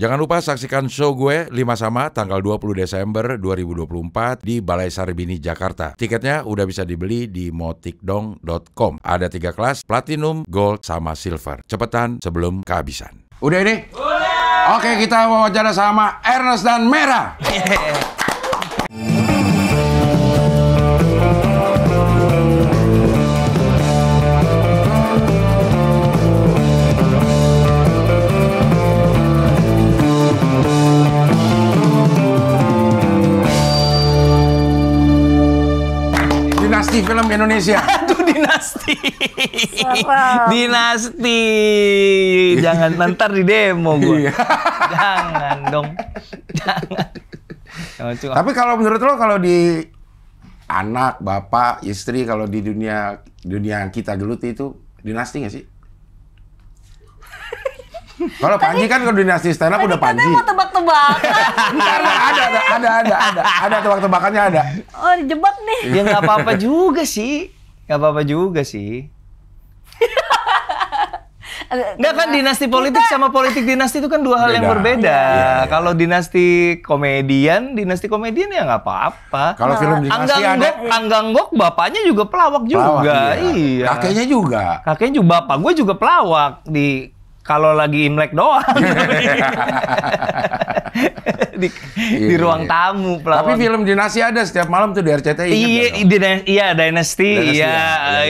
Jangan lupa saksikan show gue 5 sama tanggal 20 Desember 2024 di Balai Sarbini, Jakarta. Tiketnya udah bisa dibeli di motikdong.com. Ada tiga kelas, Platinum, Gold, sama Silver. Cepetan sebelum kehabisan. Udah ini? Udah! Oke, kita wawancara sama Ernest dan Merah. Yeah. film Indonesia. Aduh dinasti. dinasti. Jangan ntar di demo gue. Iya. Jangan dong. Jangan. Tapi kalau menurut lo kalau di anak, bapak, istri kalau di dunia dunia kita geluti itu dinasti nggak sih? Kalau Panji kan koordinasi stand up udah Panji. Tadi mau tebak-tebakan. ada, ada, ada, ada, ada, ada tebak-tebakannya ada. Oh, dijebak nih. Ya nggak apa-apa juga sih. Nggak apa-apa juga sih. Enggak kan dinasti politik kita... sama politik dinasti itu kan dua hal Beda. yang berbeda. Ya, ya, ya. Kalau dinasti komedian, dinasti komedian ya nggak apa-apa. Kalau nah. film dinasti Angganggok, ada... Angganggok bapaknya juga pelawak, pelawak juga. Iya. iya. Kakeknya juga. Kakeknya juga bapak gue juga pelawak di kalau lagi Imlek doang. di, iya, di ruang iya. tamu pelawang. Tapi film Dinasti ada setiap malam tuh di RCTI. Kan, iya, iya dinasti. Dynasty iya, ya, iya,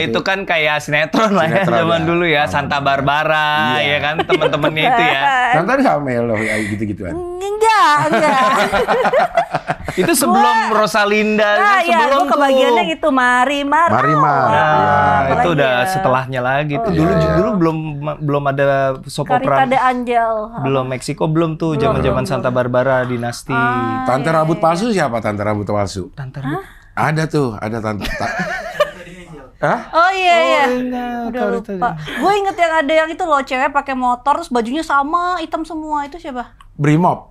eh, itu, itu kan kayak sinetron, sinetron lah ya zaman ya. dulu ya, iya. Santa Barbara iya. ya kan teman-temannya itu ya. Kan Santa gak Melo ya, gitu-gituan? enggak, enggak. itu sebelum gua, Rosalinda, nah, kan, itu iya, sebelum ya, tuh. kebagiannya itu Mari Mar. Mari ya. itu udah ya. setelahnya lagi oh, Dulu ya. dulu belum belum ada soap opera. ada Angel. Belum Meksiko belum tuh zaman-zaman Santa Barbara dinasti. Ay. Ah, tante iya, rambut iya, palsu siapa? Tante rambut palsu. Tante rambut. Ada tuh, ada tante. Hah? Oh iya oh, iya. iya Udah lupa. Gue inget yang ada yang itu loh cewek pakai motor terus bajunya sama hitam semua itu siapa? Brimob.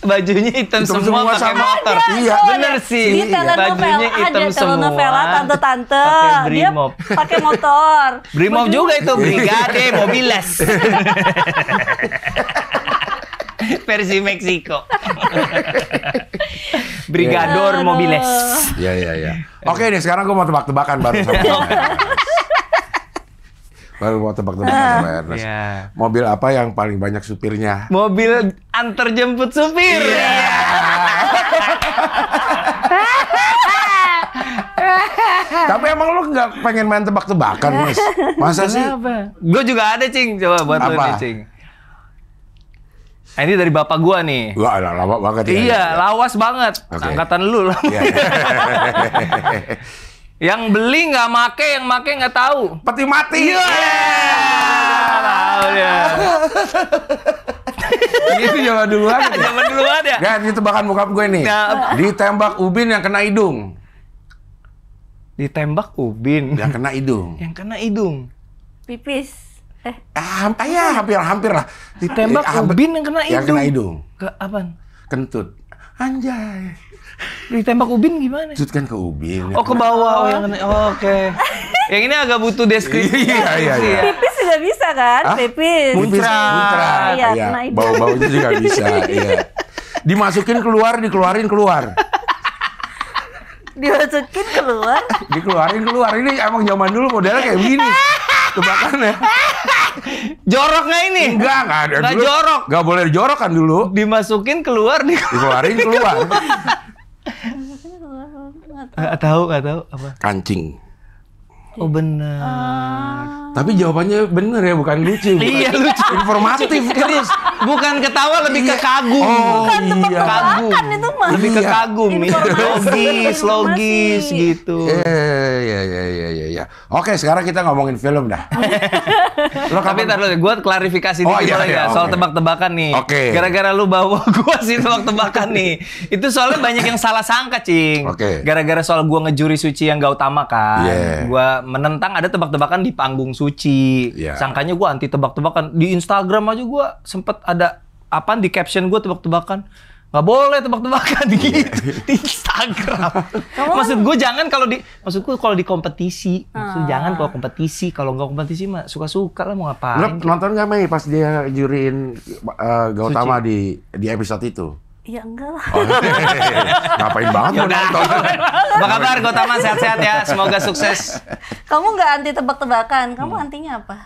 bajunya hitam, hitam semua, semua sama. motor. Ada, iya, bener sih. Di telenovela ada telenovela tante-tante dia pakai motor. Brimob juga itu brigade mobiles. versi Meksiko. Brigador Mobiles. Ya ya ya. Oke deh sekarang gue mau tebak-tebakan baru sama Baru mau tebak-tebakan sama Ernest. Yeah. Mobil apa yang paling banyak supirnya? Mobil antar jemput supir. Yeah. Tapi emang lu gak pengen main tebak-tebakan, Mas? Masa sih? Gue juga ada, Cing. Coba buat apa? lu nih, Cing Nah, ini dari bapak gua nih. Wah, lama banget ya. Iya, ya. lawas banget. Okay. Angkatan lu lah. Yeah. Iya. yang beli nggak make, yang make nggak tahu. Peti mati. Iya. Yeah. Iya. Yeah. Ini itu zaman duluan. Zaman duluan ya. ya. Gak, itu bahkan muka gue nih. Nah. Ditembak ubin yang kena hidung. Ditembak ubin. Yang kena hidung. Yang kena hidung. Pipis. Eh, ah, ya hampir hampir lah. Ditembak eh, ubin yang kena hidung. Yang kena hidung. Ke apaan? Kentut. Anjay. Ditembak ubin gimana? Kentut kan ke ubin. Oh, ke bawah oh. yang kena. Oh, oh Oke. Okay. yang ini agak butuh deskripsi. Iya, iya, iya, iya. Pipis juga bisa kan? Hah? Pipis. Muncrat. Muncrat. Iya, ya. bau itu juga bisa, iya. Dimasukin keluar, dikeluarin keluar dimasukin keluar dikeluarin keluar ini emang zaman dulu modelnya kayak begini kebakarnya joroknya ini? Enggak, enggak ada. Enggak jorok. Enggak boleh jorok kan dulu. Dimasukin keluar nih. dikeluarin keluar. Enggak tahu, enggak tahu apa. Kancing. Oh benar. Ah. Tapi jawabannya bener ya, bukan lucu. Iya, bukan iya, lucu. Informatif, terus. Bukan ketawa, lebih iya. ke kagum. Oh, bukan iya. Kagum. Itu mah. Lebih ke iya. kagum. Iya. logis, logis gitu. Iya, iya, iya, iya, iya. Oke, sekarang kita ngomongin film dah. lo Tapi ntar dulu, gue klarifikasi oh, dikit iya, iya, ya, soal okay. tebak-tebakan nih. Oke. Okay. Gara-gara lu bawa gue sih tebak-tebakan nih. Itu soalnya banyak yang salah sangka, Cing. Oke. Okay. Gara-gara soal gue ngejuri suci yang gak utama kan. Yeah. Gue menentang ada tebak-tebakan di panggung suci. Yeah. Sangkanya gue anti tebak-tebakan. Di Instagram aja gue sempet ada apa di caption gue tebak-tebakan. Gak boleh tebak-tebakan gitu di Instagram. maksud kan gue jangan kalau di maksud gue kalau di kompetisi, maksud ah. jangan kalau kompetisi, kalau nggak kompetisi mah suka-suka lah mau ngapain. Lu nonton nggak Mei pas dia juriin uh, Gautama Suci. di di episode itu? Ya enggak lah. Oh, iya. ngapain banget ya udah. Apa kabar Gotama sehat-sehat ya? Semoga sukses. Kamu nggak anti tebak-tebakan. Kamu hmm. antinya apa?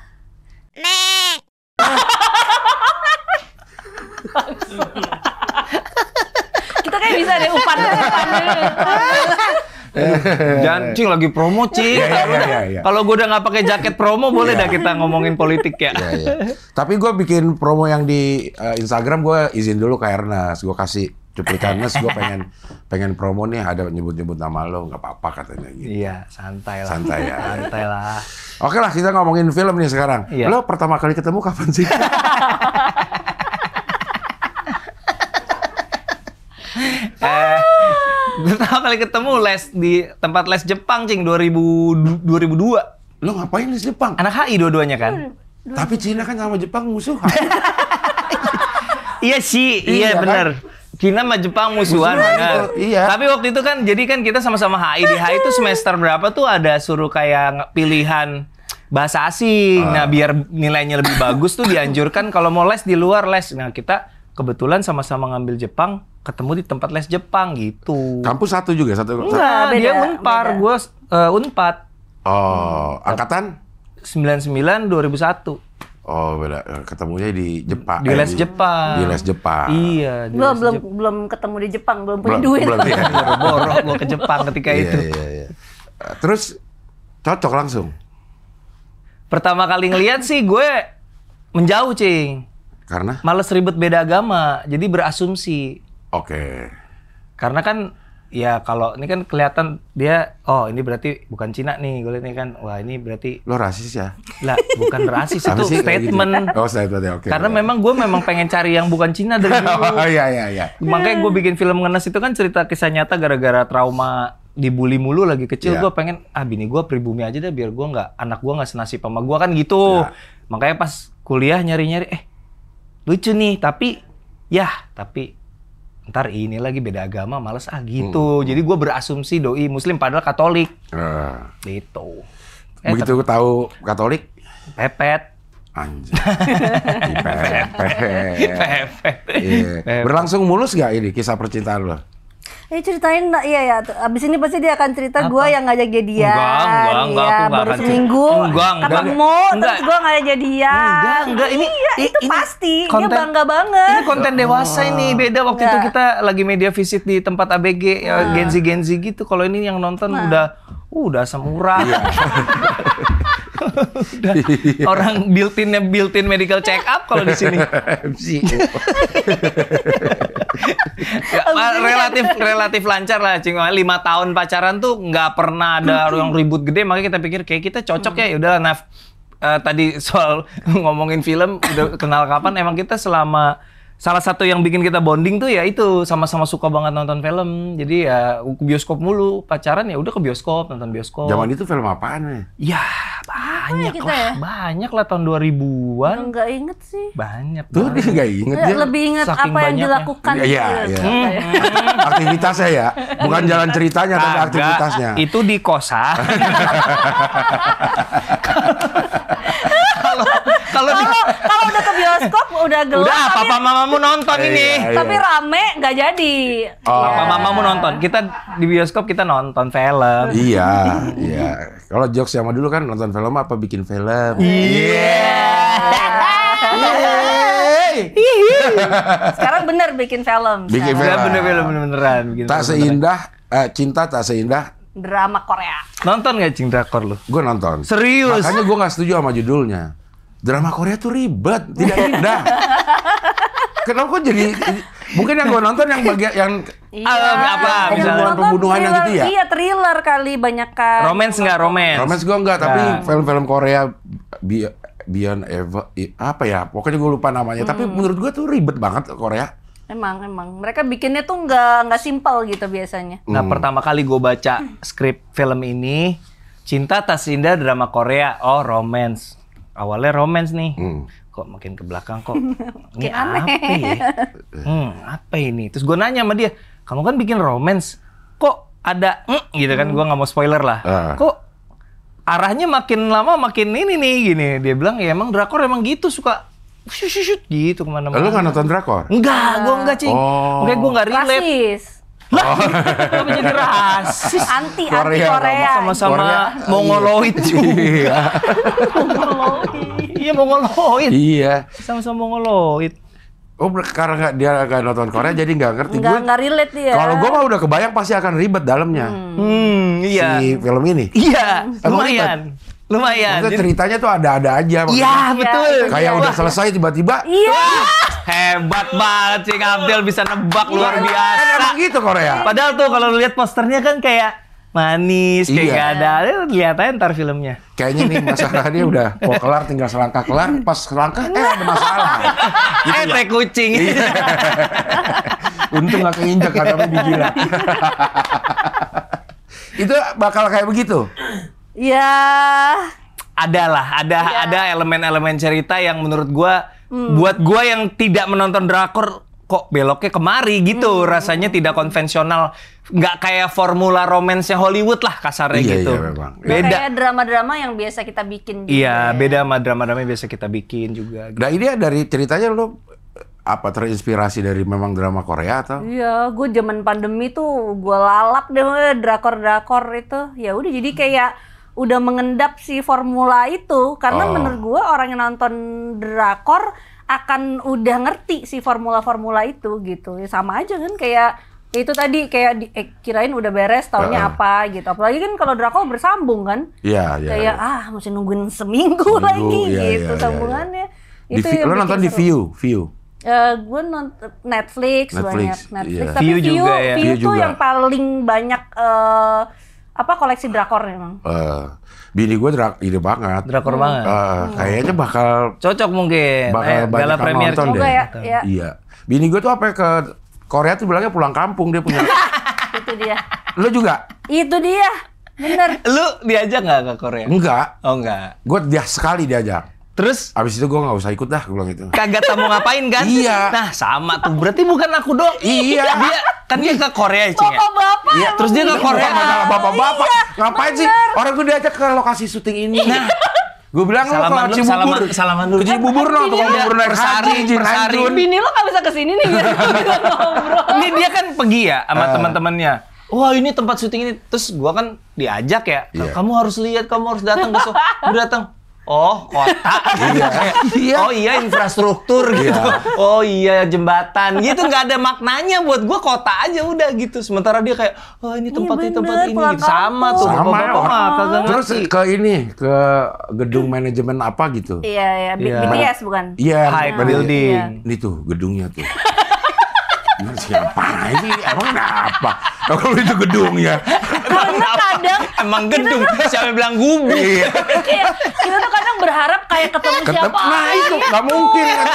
Nek. Kita kayak bisa deh upan-upan. Eh. Jancing lagi promo cing. Ya, ya, ya, ya. Kalau gue udah nggak pakai jaket promo boleh ya. dah kita ngomongin politik ya. ya, ya. Tapi gue bikin promo yang di uh, Instagram gue izin dulu ke Ernest. Gue kasih cuplikan Ernas. gue pengen pengen promo nih ada nyebut-nyebut nama lo nggak apa-apa katanya gitu. Iya santai lah. Santai ya. santai lah. Oke lah kita ngomongin film nih sekarang. Ya. Lo pertama kali ketemu kapan sih? eh, Pertama kali ketemu les di tempat les Jepang cing 2000 2002. Lo ngapain di Jepang? Anak HI dua-duanya kan? Dua Tapi Cina kan sama Jepang musuh. iya sih, iya, iya benar. Kan? Cina sama Jepang musuhan banget. Iya. Tapi waktu itu kan jadi kan kita sama-sama HI di HI itu semester berapa tuh ada suruh kayak pilihan bahasa asing. Uh. Nah, biar nilainya lebih bagus tuh dianjurkan kalau mau les di luar les. Nah, kita kebetulan sama-sama ngambil Jepang ketemu di tempat les Jepang gitu. Kampus satu juga satu. Enggak, ah, beda, dia unpar, gue uh, unpad. Oh, hmm. angkatan? 99 2001. Oh, beda. Ketemunya di Jepang. Di eh, les Jepang. Di les Jepang. Iya. Di belum belum Jep belum ketemu di Jepang, belum punya duit. Belum, iya. Borok gue ke Jepang ketika iya, itu. Iya, iya. Terus cocok langsung. Pertama kali ngelihat sih gue menjauh, Cing. Karena? Males ribet beda agama, jadi berasumsi. Oke. Okay. Karena kan ya kalau ini kan kelihatan dia oh ini berarti bukan Cina nih gue ini kan wah ini berarti lo rasis ya lah bukan rasis itu sih, gitu? statement gitu. oh statement ya oke okay, karena okay. memang gue memang pengen cari yang bukan Cina dari oh, dulu oh iya iya iya makanya gue bikin film ngenes itu kan cerita kisah nyata gara-gara trauma dibully mulu lagi kecil yeah. gue pengen ah bini gue pribumi aja deh biar gue nggak anak gue nggak senasib sama gue kan gitu yeah. makanya pas kuliah nyari-nyari eh lucu nih tapi ya tapi ntar ini lagi beda agama males ah gitu hmm. hmm. jadi gue berasumsi doi muslim padahal katolik uh. Ah. itu eh, begitu tapi, tahu katolik pepet Anjir. pepet. pepet. Yeah. Iya. Berlangsung mulus gak ini kisah percintaan lo? Eh ceritain mbak, iya ya. Abis ini pasti dia akan cerita gue yang ngajak jadian. Enggak, enggak, enggak. Iya, aku baru seminggu enggak, enggak, ketemu, enggak, terus gue ngajak jadian. Enggak, enggak. Ini, iya, itu ini pasti. Konten, dia bangga banget. Ini konten dewasa oh. ini. Beda waktu enggak. itu kita lagi media visit di tempat ABG, ya, nah. genzi-genzi gitu. Kalau ini yang nonton nah. udah, uh, udah semurah. Iya. udah iya. orang built-innya built-in medical check up kalau di sini. Kan relatif relatif lancar lah cing lima tahun pacaran tuh nggak pernah ada yang ribut gede makanya kita pikir kayak kita cocok ya hmm. udah naf uh, tadi soal ngomongin film udah kenal kapan emang kita selama salah satu yang bikin kita bonding tuh ya itu sama-sama suka banget nonton film jadi ya bioskop mulu pacaran ya udah ke bioskop nonton bioskop zaman itu film apaan eh? ya banyak ya lah, ya? banyak lah tahun 2000-an. Enggak inget sih. Banyak. Tuh dia enggak inget ya. Dia. Lebih inget apa yang dilakukan. Iya, gitu iya. Ya, ya. Hmm. aktivitasnya ya. Bukan hmm. jalan ceritanya tapi aktivitasnya. Itu di kosan. kalau kalau udah ke bioskop udah gelap. Udah, tapi, papa mamamu nonton iya, ini. Iya. Tapi rame nggak jadi. Oh, ya. papa mamamu nonton. Kita di bioskop kita nonton film. Iya, iya. Kalau jokes sama dulu kan nonton film apa bikin film. Iya. Yeah. Iya. Sekarang bener bikin film. Bikin film. Bener iya. bener beneran. Bikin tak seindah eh, cinta tak seindah drama Korea. Nonton gak cinta Drakor lu? Gue nonton. Serius? Makanya gue gak setuju sama judulnya drama Korea tuh ribet, tidak indah. Kenapa kok jadi mungkin yang gue nonton yang bagian yang iya, um, apa pembunuhan pembunuhan yang gitu ya? Iya thriller kali banyak kan. Romance nggak romance? Romance gue nggak, tapi nah. film-film Korea bi Ever, Eva apa ya? Pokoknya gue lupa namanya. Hmm. Tapi menurut gue tuh ribet banget Korea. Emang emang mereka bikinnya tuh nggak nggak simpel gitu biasanya. Hmm. Nah pertama kali gue baca hmm. skrip film ini Cinta Tas Indah drama Korea. Oh romance awalnya romans nih hmm. kok makin ke belakang kok ini apa ya hmm, apa ini terus gue nanya sama dia kamu kan bikin romans, kok ada mm, gitu kan hmm. gue nggak mau spoiler lah uh. kok arahnya makin lama makin ini nih gini dia bilang ya emang drakor emang gitu suka shoot, gitu kemana-mana lo nggak nonton drakor enggak gue enggak cing oh. enggak gue nggak relate Rasis. Lah, oh. jadi rasis. Anti Korea, anti Korea. Sama-sama Mongoloid juga. Iya. Mongoloid iya mongoloid. Iya. Sama-sama mongoloid. Oh karena nggak dia nggak nonton Korea jadi nggak ngerti nggak, gue. gak relate dia. Kalau gue mah udah kebayang pasti akan ribet dalamnya. Hmm, hmm iya. Si film ini. Iya. Lumayan. Ribet. Lumayan. Maksudnya ceritanya tuh ada-ada aja. Iya betul. Iya, kayak iya. udah selesai tiba-tiba. Iya. hebat banget sih Abdel bisa nebak iya, luar biasa. Kan emang gitu Korea. Padahal tuh kalau lihat posternya kan kayak manis kayak iya. gak ada lihat aja ntar filmnya kayaknya nih masalahnya udah mau kelar tinggal selangkah kelar pas selangkah eh ada masalah gitu ya. eh teh kucing iya. untung gak keinjak lebih gila itu bakal kayak begitu ya adalah ada ya. ada elemen-elemen cerita yang menurut gua hmm. buat gua yang tidak menonton drakor kok beloknya kemari gitu hmm. rasanya tidak konvensional nggak kayak formula romansnya Hollywood lah kasarnya iya, gitu. Iya, Beda. Iya. Kayak drama-drama yang biasa kita bikin. Juga iya, ya. beda sama drama-drama yang biasa kita bikin juga. Gitu. Nah ini dari ceritanya lo apa terinspirasi dari memang drama Korea atau? Iya, gue zaman pandemi tuh gue lalap deh eh, drakor-drakor itu. Ya udah jadi kayak udah mengendap si formula itu karena oh. menurut gue orang yang nonton drakor akan udah ngerti si formula-formula itu gitu. Ya sama aja kan kayak ya itu tadi kayak di, eh, kirain udah beres tahunnya uh, apa gitu apalagi kan kalau drakor bersambung kan iya iya kayak ya. ah mesti nungguin seminggu, seminggu lagi ya, gitu ya, sambungannya ya, ya. itu di, lo nonton di view view Uh, eh, gue nonton Netflix, Netflix banyak Netflix yeah. tapi view, view juga ya view, view tuh yang paling banyak uh, apa koleksi drakor emang uh, bini gue drak ide banget drakor hmm. banget uh, kayaknya bakal cocok mungkin bakal eh, banyak premier nonton deh ya, ya. iya bini gue tuh apa ya ke Korea tuh bilangnya pulang kampung dia punya. itu dia. Lu juga? Itu dia. Bener. Lu diajak nggak ke Korea? Enggak. Oh enggak. Gue dia sekali diajak. Terus? Abis itu gue nggak usah ikut dah, gue bilang gitu. Kagak tau mau ngapain kan? iya. Nah sama tuh, berarti bukan aku dong. Iya. Dia kan dia ke Korea sih ya. Bapak-bapak. Iya. Terus dia ke Korea. Bapak-bapak. Iya. Ngapain bener. sih? Orang gue diajak ke lokasi syuting ini. Nah. Gue bilang salaman lo kalau dulu, Cibubur. Salaman, salaman dulu. Ke Cibubur lo tuh ngobrol naik persari, kan persari. Bini lo gak bisa kesini nih biar ngobrol. Ini dia kan pergi ya sama eh. teman-temannya. Wah ini tempat syuting ini. Terus gue kan diajak ya. Yeah. Kamu harus lihat, kamu harus datang besok. Gue datang. Oh, kota. Iya. Oh iya. iya. Oh iya infrastruktur gitu. Oh iya jembatan gitu nggak ada maknanya buat gue kota aja udah gitu. Sementara dia kayak oh ini tempatnya ini tempat ini gitu. sama tuh bapak-bapak mah Terus ke ini ke gedung manajemen apa gitu. Iya iya BTS iya. bukan. Iya, high iya, building. tuh gedungnya tuh. Siapa ini? Emang kenapa? Oh, nah, kalau itu gedung ya? Karena kadang emang gedung. Tuh, siapa yang bilang gubuk Iya. iya. kita tuh kadang berharap kayak ketemu Ketem siapa. Nah itu nggak gitu. mungkin. Kan?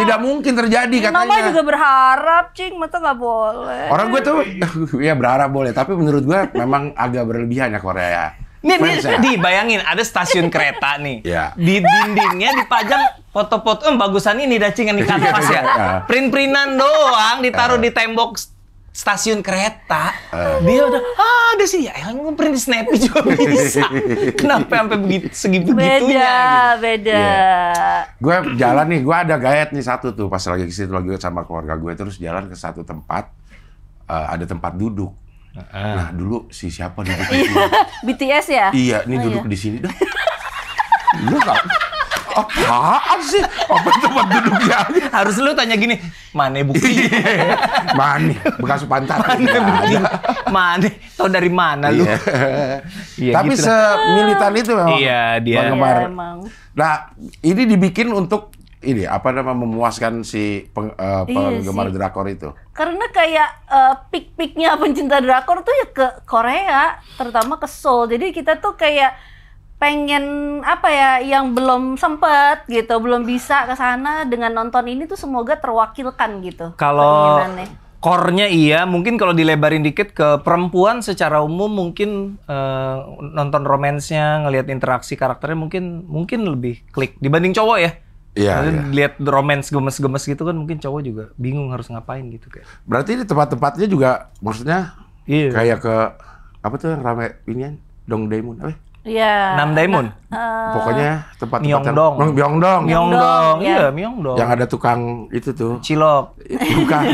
Tidak mungkin terjadi katanya. Mama juga berharap, cing. Mata nggak boleh. Orang gue tuh ya berharap boleh. Tapi menurut gue memang agak berlebihan ya Korea. ya. Nih, di ya? nih, bayangin ada stasiun kereta nih. Ya. Di dindingnya dipajang foto-foto eh, bagusan ini dacingan di kanvas iya, iya, ya. Iya. Print-printan doang ditaruh di tembok stasiun kereta uh. dia udah ah ada sih ya yang print di snappy juga bisa kenapa sampai begitu segi begitunya beda gitu. beda gue jalan nih gue ada gayet nih satu tuh pas lagi ke situ lagi sama keluarga gue terus jalan ke satu tempat uh, ada tempat duduk uh Nah dulu si siapa duduk di sini? BTS ya? Iya, ini oh, duduk iya. di sini dah. lu gak, apaan sih? Apa tempat duduknya? Harus lu tanya gini, mana bukti? Iya. mana? Bekas pantat. Mana iya. bukti? Mana? Tau dari mana lu? Iya. iya Tapi gitu se-militan itu memang. Iya, dia. Ya, emang. Nah, ini dibikin untuk ini apa nama memuaskan si peng, uh, penggemar iya drakor itu. Karena kayak uh, pik-piknya pencinta drakor tuh ya ke Korea, terutama ke Seoul. Jadi kita tuh kayak pengen apa ya yang belum sempet gitu, belum bisa ke sana dengan nonton ini tuh semoga terwakilkan gitu. Kalau Kornya iya, mungkin kalau dilebarin dikit ke perempuan secara umum mungkin uh, nonton romansnya, ngelihat interaksi karakternya mungkin mungkin lebih klik dibanding cowok ya. Iya. Yeah, Lihat romance gemes-gemes gitu kan mungkin cowok juga bingung harus ngapain gitu kayak. Berarti di tempat-tempatnya juga maksudnya yeah. kayak ke apa tuh yang rame ini Dong Daemun apa? Iya. Nam Daemun. Nah, eh, Pokoknya tempat-tempat Myeongdong. dong, Myeongdong. dong, Iya, ya. dong. Yang ada tukang itu tuh. Cilok. Tukang.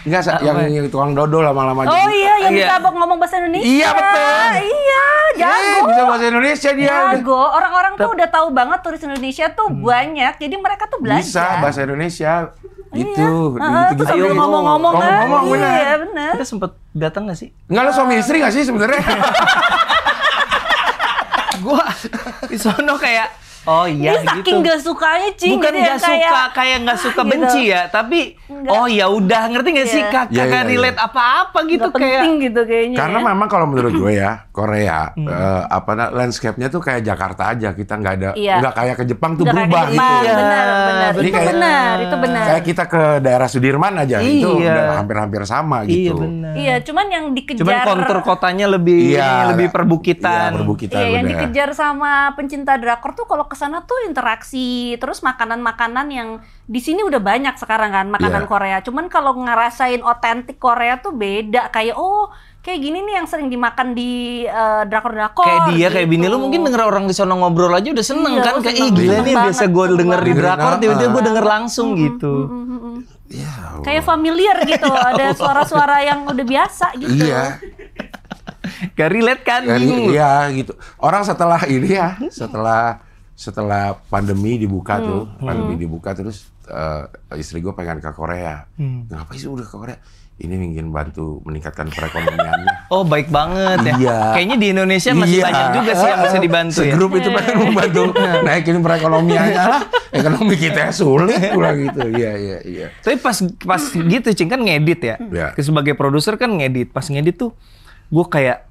Enggak, uh, yang, yang tukang dodol lama-lama. Oh iya, yang iya. bisa iya. ngomong bahasa Indonesia. Iya betul. Iya, jago. Yeah, bisa bahasa Indonesia dia. Jago. Orang-orang tuh udah tahu banget turis Indonesia tuh hmm. banyak. Jadi mereka tuh belajar. Bisa bahasa Indonesia. Gitu, iya. itu, gitu, Sambil iya. ngomong-ngomong kan. Ngomong, ngomong Iya, benar. Kita sempet datang gak sih? Enggak, lo suami istri gak sih sebenarnya? gua di sono kayak Oh iya dia saking gitu. gak sukanya cing bukan gitu ya, gak suka kayak, kayak gak suka gitu. benci ya tapi Enggak. oh ya udah ngerti gak sih kakak iya. yeah, yeah, iya. relate apa-apa gitu gak kayak penting gitu kayaknya karena ya. memang kalau menurut gue ya Korea hmm. uh, apa landscape-nya tuh kayak Jakarta aja kita nggak ada iya. nggak kayak ke Jepang tuh gak berubah kayak gitu ya. benar benar itu kayak, benar itu benar kayak kita ke daerah Sudirman aja iya. itu udah hampir-hampir sama gitu iya benar iya cuman yang dikejar cuman kontur kotanya lebih iya, ya, lebih perbukitan iya perbukitan iya, yang dikejar sama pencinta drakor tuh kalau ke sana tuh interaksi terus makanan-makanan yang di sini udah banyak sekarang kan makanan yeah. Korea. Cuman kalau ngerasain otentik Korea tuh beda kayak oh kayak gini nih yang sering dimakan di uh, drakor-drakor. Kayak dia gitu. kayak bini lu gitu. mungkin denger orang di sana ngobrol aja udah seneng iya, kan kayak seneng, gila nih banget, biasa gue denger di drakor tiba-tiba gue denger langsung hmm, gitu. Hmm, hmm, Ya Kayak familiar gitu, ya ada suara-suara yang udah biasa gitu. Iya. Gak relate kan? iya gitu. Orang setelah ini ya, setelah setelah pandemi dibuka hmm. tuh, hmm. pandemi hmm. dibuka terus uh, istri gue pengen ke Korea. Hmm. Ngapain sih udah ke Korea? Ini ingin bantu meningkatkan perekonomiannya. Oh baik banget ya. Iya. Kayaknya di Indonesia masih iya. banyak juga sih yang bisa dibantu ya. Grup itu pengen membantu iya. naikin perekonomiannya lah. Ekonomi kita sulit pula gitu. Iya iya iya. Tapi pas pas gitu Cing kan ngedit ya. ya. Sebagai produser kan ngedit. Pas ngedit tuh gue kayak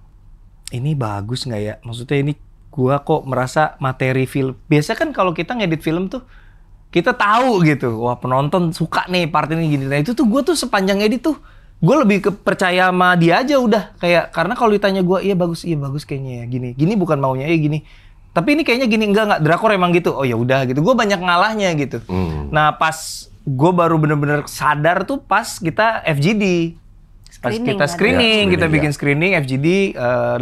ini bagus nggak ya? Maksudnya ini gua kok merasa materi film biasa kan kalau kita ngedit film tuh kita tahu gitu wah penonton suka nih part ini gini nah itu tuh gue tuh sepanjang edit tuh gue lebih ke percaya sama dia aja udah kayak karena kalau ditanya gue iya bagus iya bagus kayaknya ya gini gini bukan maunya ya gini tapi ini kayaknya gini enggak enggak drakor emang gitu oh ya udah gitu gue banyak ngalahnya gitu hmm. nah pas gue baru bener-bener sadar tuh pas kita FGD pas kita screening, kan? ya, kita ya, screening kita ya. bikin screening FGD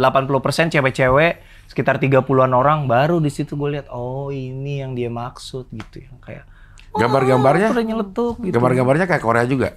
uh, 80% cewek-cewek sekitar 30-an orang baru di situ gue lihat oh ini yang dia maksud gitu ya kayak oh, gambar-gambarnya oh, gitu. gambar-gambarnya kayak Korea juga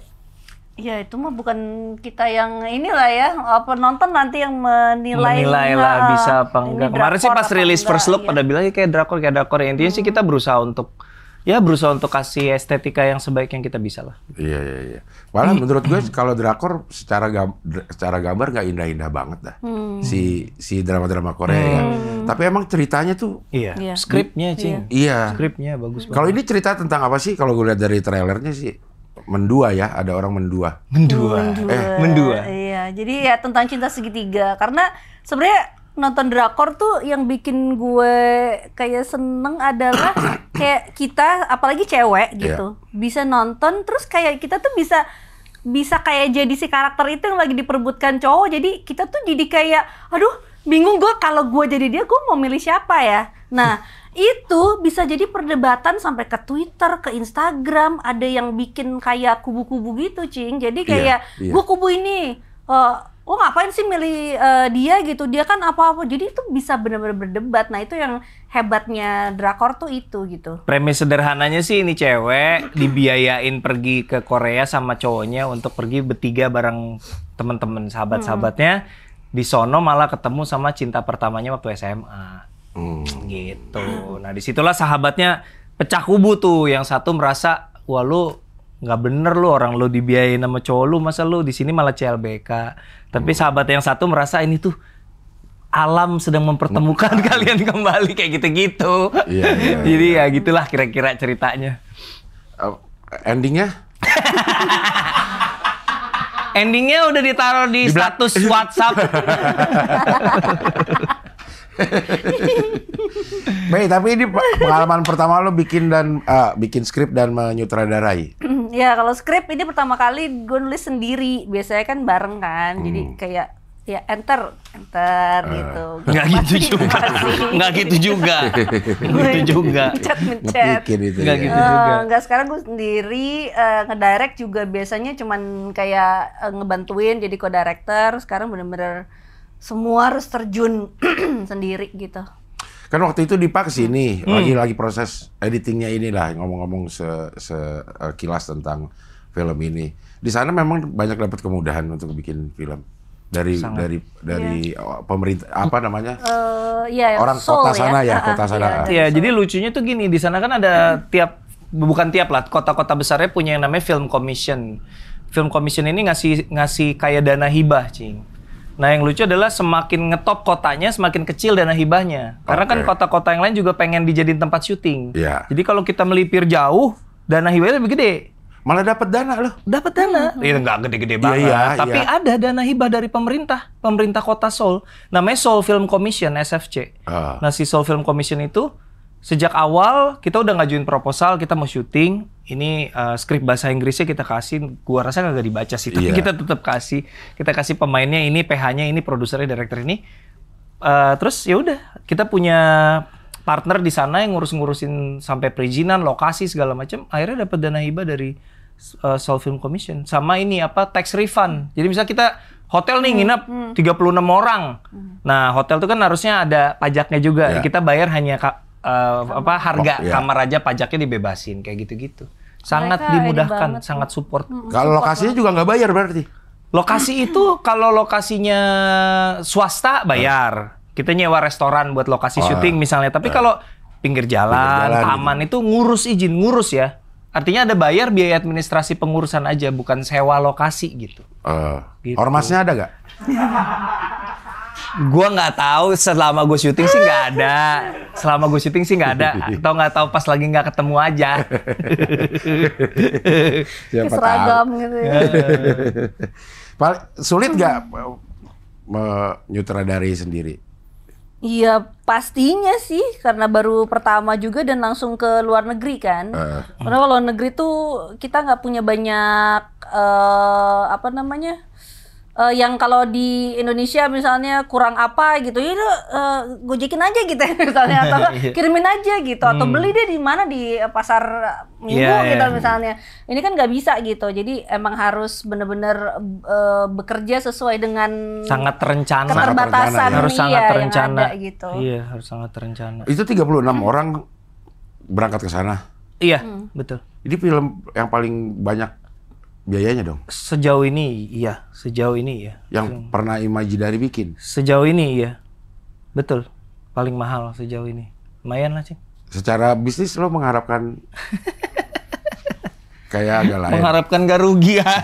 Ya itu mah bukan kita yang inilah ya penonton nanti yang menilai menilai lah bisa apa enggak kemarin sih pas rilis first look iya. pada bilang kayak drakor kayak drakor intinya hmm. sih kita hmm. berusaha untuk ya berusaha untuk kasih estetika yang sebaik yang kita bisa lah. Iya iya iya. Malah menurut gue kalau drakor secara gam secara gambar nggak indah-indah banget dah. Hmm. Si si drama-drama Korea ya. hmm. ya. Tapi emang ceritanya tuh iya. iya. Skripnya, Cing. Iya. iya. Skripnya bagus banget. Kalau ini cerita tentang apa sih kalau gue lihat dari trailernya sih mendua ya, ada orang mendua. Mendua. Mendua. Eh, mendua. Iya, jadi ya tentang cinta segitiga karena sebenarnya nonton drakor tuh yang bikin gue kayak seneng adalah kayak kita apalagi cewek iya. gitu yeah. bisa nonton terus kayak kita tuh bisa bisa kayak jadi si karakter itu yang lagi diperbutkan cowok jadi kita tuh jadi kayak aduh bingung gue kalau gue jadi dia gue mau milih siapa ya nah hmm. itu bisa jadi perdebatan sampai ke Twitter, ke Instagram, ada yang bikin kayak kubu-kubu gitu, Cing. Jadi iya, kayak yeah, yeah. gue kubu ini, uh, oh ngapain sih milih uh, dia gitu dia kan apa-apa jadi itu bisa benar-benar berdebat nah itu yang hebatnya drakor tuh itu gitu premis sederhananya sih ini cewek dibiayain pergi ke Korea sama cowoknya untuk pergi bertiga bareng temen-temen sahabat-sahabatnya hmm. di sono malah ketemu sama cinta pertamanya waktu SMA hmm. gitu nah disitulah sahabatnya pecah kubu tuh yang satu merasa wah lu nggak bener lu orang lu dibiayain sama cowok lu masa lu di sini malah CLBK tapi hmm. sahabat yang satu merasa ini tuh alam sedang mempertemukan hmm. kalian kembali kayak gitu-gitu iya, iya, iya. jadi ya, ya gitulah kira-kira ceritanya uh, endingnya endingnya udah ditaruh di, di status WhatsApp Baik, tapi ini pengalaman pertama lo bikin dan uh, bikin skrip dan menyutradarai. Ya, kalau skrip ini pertama kali gue nulis sendiri. Biasanya kan bareng kan. Hmm. Jadi kayak ya enter enter uh, gitu. Enggak gitu, gitu juga. Enggak gitu juga. gitu juga. Mencet mencet. Gitu nggak ya. gitu juga. Enggak eh, sekarang gue sendiri uh, ngedirect juga biasanya cuman kayak uh, ngebantuin jadi co-director. Sekarang bener-bener semua harus terjun sendiri gitu. Kan waktu itu dipaksa sini hmm. hmm. lagi lagi proses editingnya inilah ngomong-ngomong sekilas se, eh, kilas tentang film ini. Di sana memang banyak dapat kemudahan untuk bikin film dari Sangat. dari dari yeah. Iya. pemerintah apa namanya uh, eh, yeah, orang Seoul, ya. Ya, ah, ah, kota sana ya, ya kota sana ya, yeah, jadi lucunya tuh gini di sana kan ada hmm. tiap bukan tiap lah kota-kota besarnya punya yang namanya film commission film commission ini ngasih ngasih kayak dana hibah cing Nah yang lucu adalah semakin ngetop kotanya semakin kecil dana hibahnya. Karena okay. kan kota-kota yang lain juga pengen dijadiin tempat syuting. Yeah. Jadi kalau kita melipir jauh, dana hibahnya lebih gede. Malah dapat dana loh. Dapat dana. Iya hmm. nggak gede-gede iya, banget. Yeah, yeah, Tapi yeah. ada dana hibah dari pemerintah, pemerintah kota Seoul. Namanya Seoul Film Commission (SFC). Uh. Ah. Nah si Seoul Film Commission itu sejak awal kita udah ngajuin proposal, kita mau syuting ini uh, skrip bahasa Inggrisnya kita kasih, gua rasa nggak dibaca sih, tapi yeah. kita tetap kasih, kita kasih pemainnya ini, PH-nya ini, produsernya, direktur ini. Uh, terus ya udah, kita punya partner di sana yang ngurus-ngurusin sampai perizinan, lokasi segala macam. Akhirnya dapat dana hibah dari uh, Seoul Film Commission. Sama ini apa tax refund. Jadi misalnya kita hotel nih hmm, nginep hmm. 36 orang. Hmm. Nah, hotel itu kan harusnya ada pajaknya juga. Yeah. Kita bayar hanya uh, apa harga oh, iya. kamar aja pajaknya dibebasin kayak gitu-gitu. Sangat Mereka dimudahkan, sangat support. kalau lokasinya juga nggak bayar berarti. Lokasi itu kalau lokasinya swasta bayar. Kita nyewa restoran buat lokasi oh, syuting misalnya. Tapi uh, kalau pinggir jalan, pinggir jalan taman gitu. itu ngurus izin, ngurus ya. Artinya ada bayar biaya administrasi pengurusan aja, bukan sewa lokasi gitu. Uh, gitu. Ormasnya ada nggak? gue nggak tahu selama gue syuting sih nggak ada selama gue syuting sih nggak ada atau nggak tahu pas lagi nggak ketemu aja Siapa seragam gitu ya. Eh. sulit nggak eh, menyutradari sendiri Iya pastinya sih karena baru pertama juga dan langsung ke luar negeri kan. Uh. Karena kalau luar negeri tuh kita nggak punya banyak uh, apa namanya uh, yang kalau di Indonesia misalnya kurang apa gitu ya uh, gojekin aja gitu ya misalnya atau iya. kirimin aja gitu atau hmm. beli dia di mana di eh, pasar minggu yeah, iya. gitu yeah. misalnya ini kan nggak bisa gitu jadi emang harus bener-bener uh, bekerja sesuai dengan sangat terencana keterbatasan sangat ya. harus sangat iya, terencana ada, gitu iya harus sangat terencana itu 36 hmm. orang berangkat ke sana iya hmm. betul jadi film yang paling banyak biayanya dong? Sejauh ini iya, sejauh ini iya Yang Se pernah dari bikin? Sejauh ini iya, betul. Paling mahal sejauh ini. Lumayan lah, Cing. Secara bisnis lo mengharapkan kayak agak lain. Mengharapkan gak rugi aja.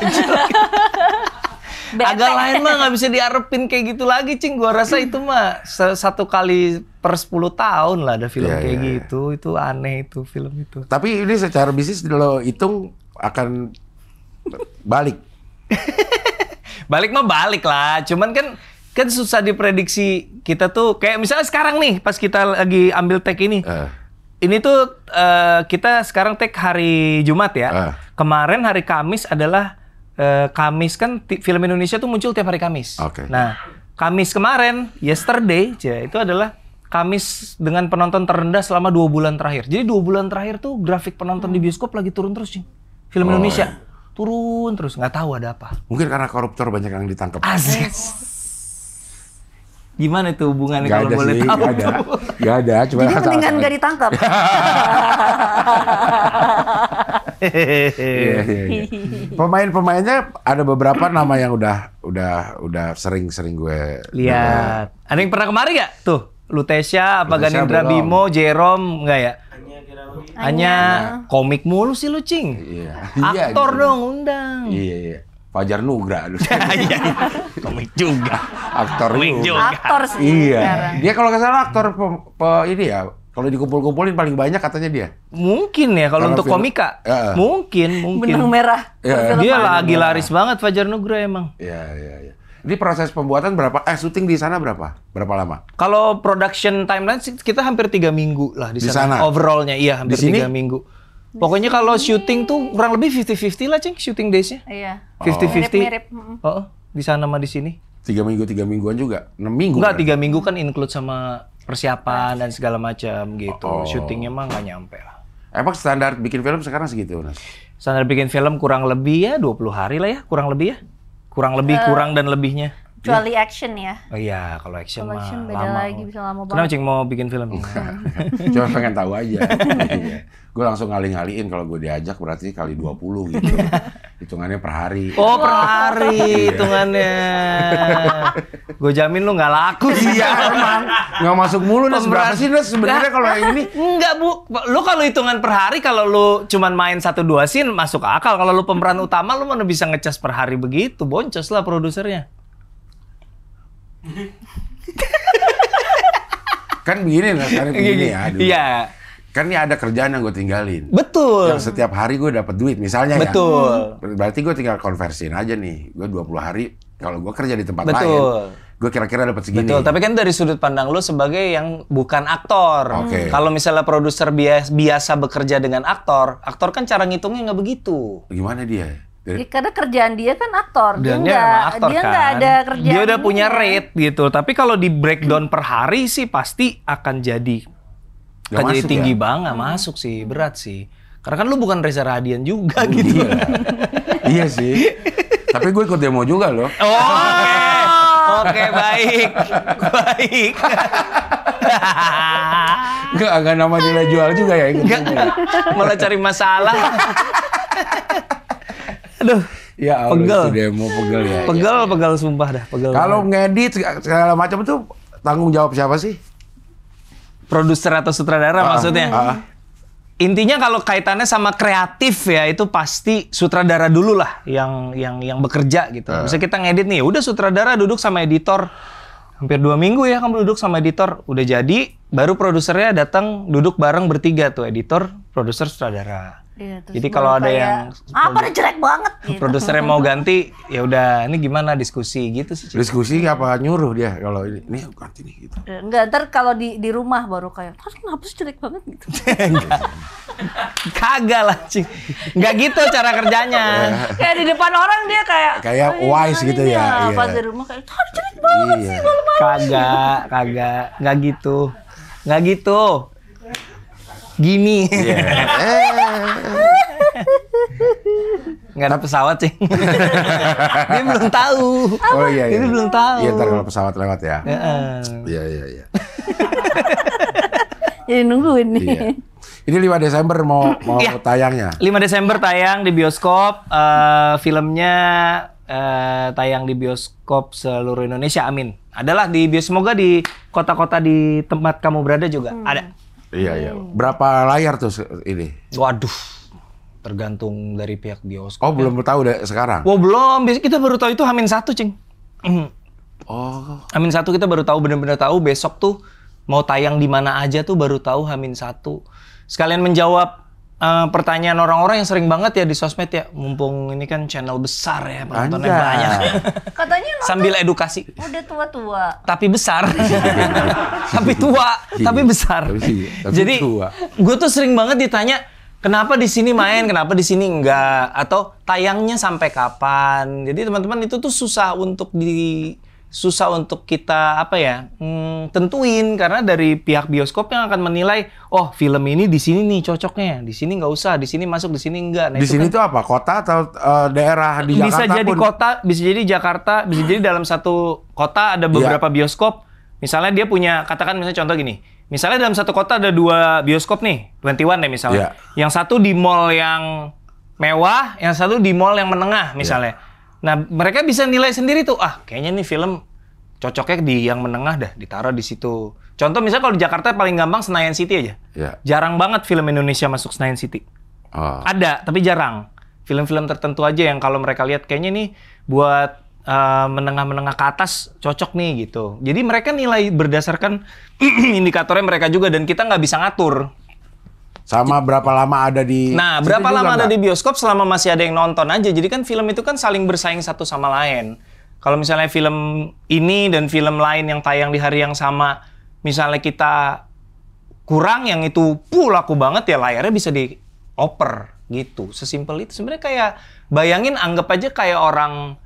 agak lain mah nggak bisa diarepin kayak gitu lagi, Cing. Gua rasa itu mah satu kali per 10 tahun lah ada film yeah, kayak yeah. Iya. gitu. Itu aneh itu film itu. Tapi ini secara bisnis lo hitung akan balik. balik mah balik lah. Cuman kan kan susah diprediksi kita tuh kayak misalnya sekarang nih pas kita lagi ambil tag ini. Uh. Ini tuh uh, kita sekarang tag hari Jumat ya. Uh. Kemarin hari Kamis adalah uh, Kamis kan film Indonesia tuh muncul tiap hari Kamis. Okay. Nah, Kamis kemarin, yesterday, ya, itu adalah Kamis dengan penonton terendah selama dua bulan terakhir. Jadi dua bulan terakhir tuh grafik penonton hmm. di bioskop lagi turun terus, sih. Film oh, Indonesia. Iya turun terus nggak tahu ada apa. Mungkin karena koruptor banyak yang ditangkap. Asis. Gimana itu hubungannya gak kalau ada boleh sih, tahu? Gak ada, gak ada. Cuma Jadi mendingan nggak ditangkap. Iya, iya, iya. Pemain-pemainnya ada beberapa nama yang udah udah udah sering-sering gue lihat. Ada yang pernah kemari gak? Tuh, Lutesia, apa Ganindra Bimo, Jerome, enggak ya? Gitu. Hanya komik mulu sih lu, Cing. Iya. Aktor iya, gitu. dong undang. Iya, iya. Fajar Nugra lu. Iya, iya. komik juga. Aktor komik juga. Aktor sih. Iya. Sekarang. Dia kalau nggak salah aktor pe, pe, ini ya kalau dikumpul-kumpulin paling banyak katanya dia. Mungkin ya kalau untuk film, komika. Uh, Mungkin, mungkin. Benang merah. Yeah, Dia lagi laris banget Fajar Nugra emang. Iya, iya, iya. Ini proses pembuatan berapa? Eh, syuting di sana berapa? Berapa lama? Kalau production timeline kita hampir tiga minggu lah di, di sana. sana. Overallnya iya hampir tiga minggu. Di Pokoknya kalau syuting tuh kurang lebih 50-50 lah, Ceng, syuting days-nya. Iya. 50-50. Oh. oh, di sana sama di sini. Tiga minggu, tiga mingguan juga? Enam minggu? Enggak, tiga minggu kan include sama persiapan dan segala macam gitu. Oh. Syutingnya mah nggak nyampe lah. Emang standar bikin film sekarang segitu, Nas? Standar bikin film kurang lebih ya 20 hari lah ya, kurang lebih ya kurang lebih uh, kurang dan lebihnya kecuali iya. action ya oh iya kalau action mah action beda lama lagi bisa lama banget kenapa cing mau bikin film iya. cuma pengen tahu aja iya. gue langsung ngali ngalihin kalau gue diajak berarti kali 20 gitu hitungannya per hari oh per hari hitungannya gue jamin lu nggak laku sih iya emang nggak masuk mulu nih seberapa sih nih sebenarnya kalau yang ini enggak bu lu kalau hitungan per hari kalau lu cuma main satu dua scene masuk akal kalau lu pemeran utama lu mana bisa ngecas per hari begitu boncos lah produsernya kan begini lah kan iya, begini iya. ya. Iya. Kan ini ada kerjaan yang gue tinggalin. Betul. Yang setiap hari gue dapat duit misalnya Betul. ya. Betul. Hmm. Berarti gue tinggal konversiin aja nih. Gue 20 hari kalau gue kerja di tempat Betul. lain gue kira-kira dapat segini. Betul, tapi kan dari sudut pandang lo sebagai yang bukan aktor. Okay. Kalau misalnya produser biasa, biasa bekerja dengan aktor, aktor kan cara ngitungnya nggak begitu. Gimana dia? Iya. Ya, karena kerjaan dia kan aktor, dia nggak aktor dia nggak kan. ada kerjaan. Dia udah punya rate gitu, tapi kalau di breakdown per hari sih pasti akan jadi akan jadi tinggi ya? banget, hmm. masuk sih, berat sih. Karena kan lu bukan Reza Radian juga oh, gitu. Iya. iya sih. Tapi gue ikut demo juga loh. Oh. Oke, okay, baik. baik. Enggak, enggak nama nilai jual juga ya. Enggak, ya? malah cari masalah. Aduh. Ya Allah, pegel. itu demo pegel ya. Pegel, ya, pegel sumpah dah, pegel. Kalau ngedit segala macam itu tanggung jawab siapa sih? Produser atau sutradara uh, maksudnya. Uh. Intinya kalau kaitannya sama kreatif ya itu pasti sutradara dulu lah yang yang yang bekerja gitu. Uh. kita ngedit nih, udah sutradara duduk sama editor hampir dua minggu ya kamu duduk sama editor udah jadi baru produsernya datang duduk bareng bertiga tuh editor produser sutradara Iya, Jadi kalau ada kayak, yang apa ah, ada jelek banget gitu. Produsernya mau ganti, ya udah ini gimana diskusi gitu sih. Cik. Diskusi apa nyuruh dia kalau ini, ini ganti nih gitu. Eh, enggak, ntar kalau di di rumah baru kayak, terus kenapa sih jelek banget gitu. Kagak lah, Cing. Enggak gitu cara kerjanya. kayak di depan orang dia kayak kayak oh, iya, wise gitu iya, ya. Iya. iya. di rumah kayak, terus jelek banget iya. sih malu-malu. Kagak, kagak. Enggak gitu. Enggak gitu. Gini. Yeah. nggak ada pesawat sih. dia belum tahu. Oh iya, iya. Dia iya. belum tahu. Iya, ntar kalau pesawat lewat ya. Iya, iya, iya. Jadi nungguin nih. Yeah. Ini 5 Desember mau mau yeah. tayangnya. 5 Desember tayang di bioskop. Uh, filmnya uh, tayang di bioskop seluruh Indonesia. Amin. Adalah di bioskop semoga di kota-kota di tempat kamu berada juga hmm. ada. Iya iya. Oh. Berapa layar tuh ini? Waduh, tergantung dari pihak bioskop. Oh ya. belum tahu deh sekarang? Oh belum, kita baru tahu itu Hamin satu cing. Mhm. Oh. Hamin satu kita baru tahu benar-benar tahu besok tuh mau tayang di mana aja tuh baru tahu Hamin satu. Sekalian menjawab Uh, pertanyaan orang-orang yang sering banget ya di sosmed ya, mumpung ini kan channel besar ya penontonnya Anja. banyak. Katanya sambil edukasi. Udah tua-tua. Tapi besar. tapi tua, iya. tapi besar. Jadi gue tuh sering banget ditanya, kenapa di sini main, kenapa di sini enggak, atau tayangnya sampai kapan. Jadi teman-teman itu tuh susah untuk di susah untuk kita apa ya hmm, tentuin karena dari pihak bioskop yang akan menilai oh film ini di sini nih cocoknya di sini nggak usah di sini masuk di sini enggak nah, di sini kan, tuh apa kota atau uh, daerah di bisa Jakarta bisa jadi pun. kota bisa jadi Jakarta bisa jadi dalam satu kota ada iya. beberapa yeah. bioskop misalnya dia punya katakan misalnya contoh gini misalnya dalam satu kota ada dua bioskop nih 21 deh misalnya yeah. yang satu di mall yang mewah yang satu di mall yang menengah misalnya yeah Nah, mereka bisa nilai sendiri tuh, ah kayaknya nih film cocoknya di yang menengah dah, ditaruh di situ. Contoh misalnya kalau di Jakarta paling gampang Senayan City aja. Yeah. Jarang banget film Indonesia masuk Senayan City. Oh. Ada, tapi jarang. Film-film tertentu aja yang kalau mereka lihat kayaknya nih buat eh, menengah-menengah uh, menengah ke atas cocok nih gitu. Jadi mereka nilai berdasarkan indikatornya mereka juga dan kita nggak bisa ngatur. Sama berapa lama ada di Nah, berapa lama ada di bioskop selama masih ada yang nonton aja. Jadi kan film itu kan saling bersaing satu sama lain. Kalau misalnya film ini dan film lain yang tayang di hari yang sama, misalnya kita kurang yang itu puh laku banget ya layarnya bisa dioper gitu. Sesimpel itu. Sebenarnya kayak bayangin anggap aja kayak orang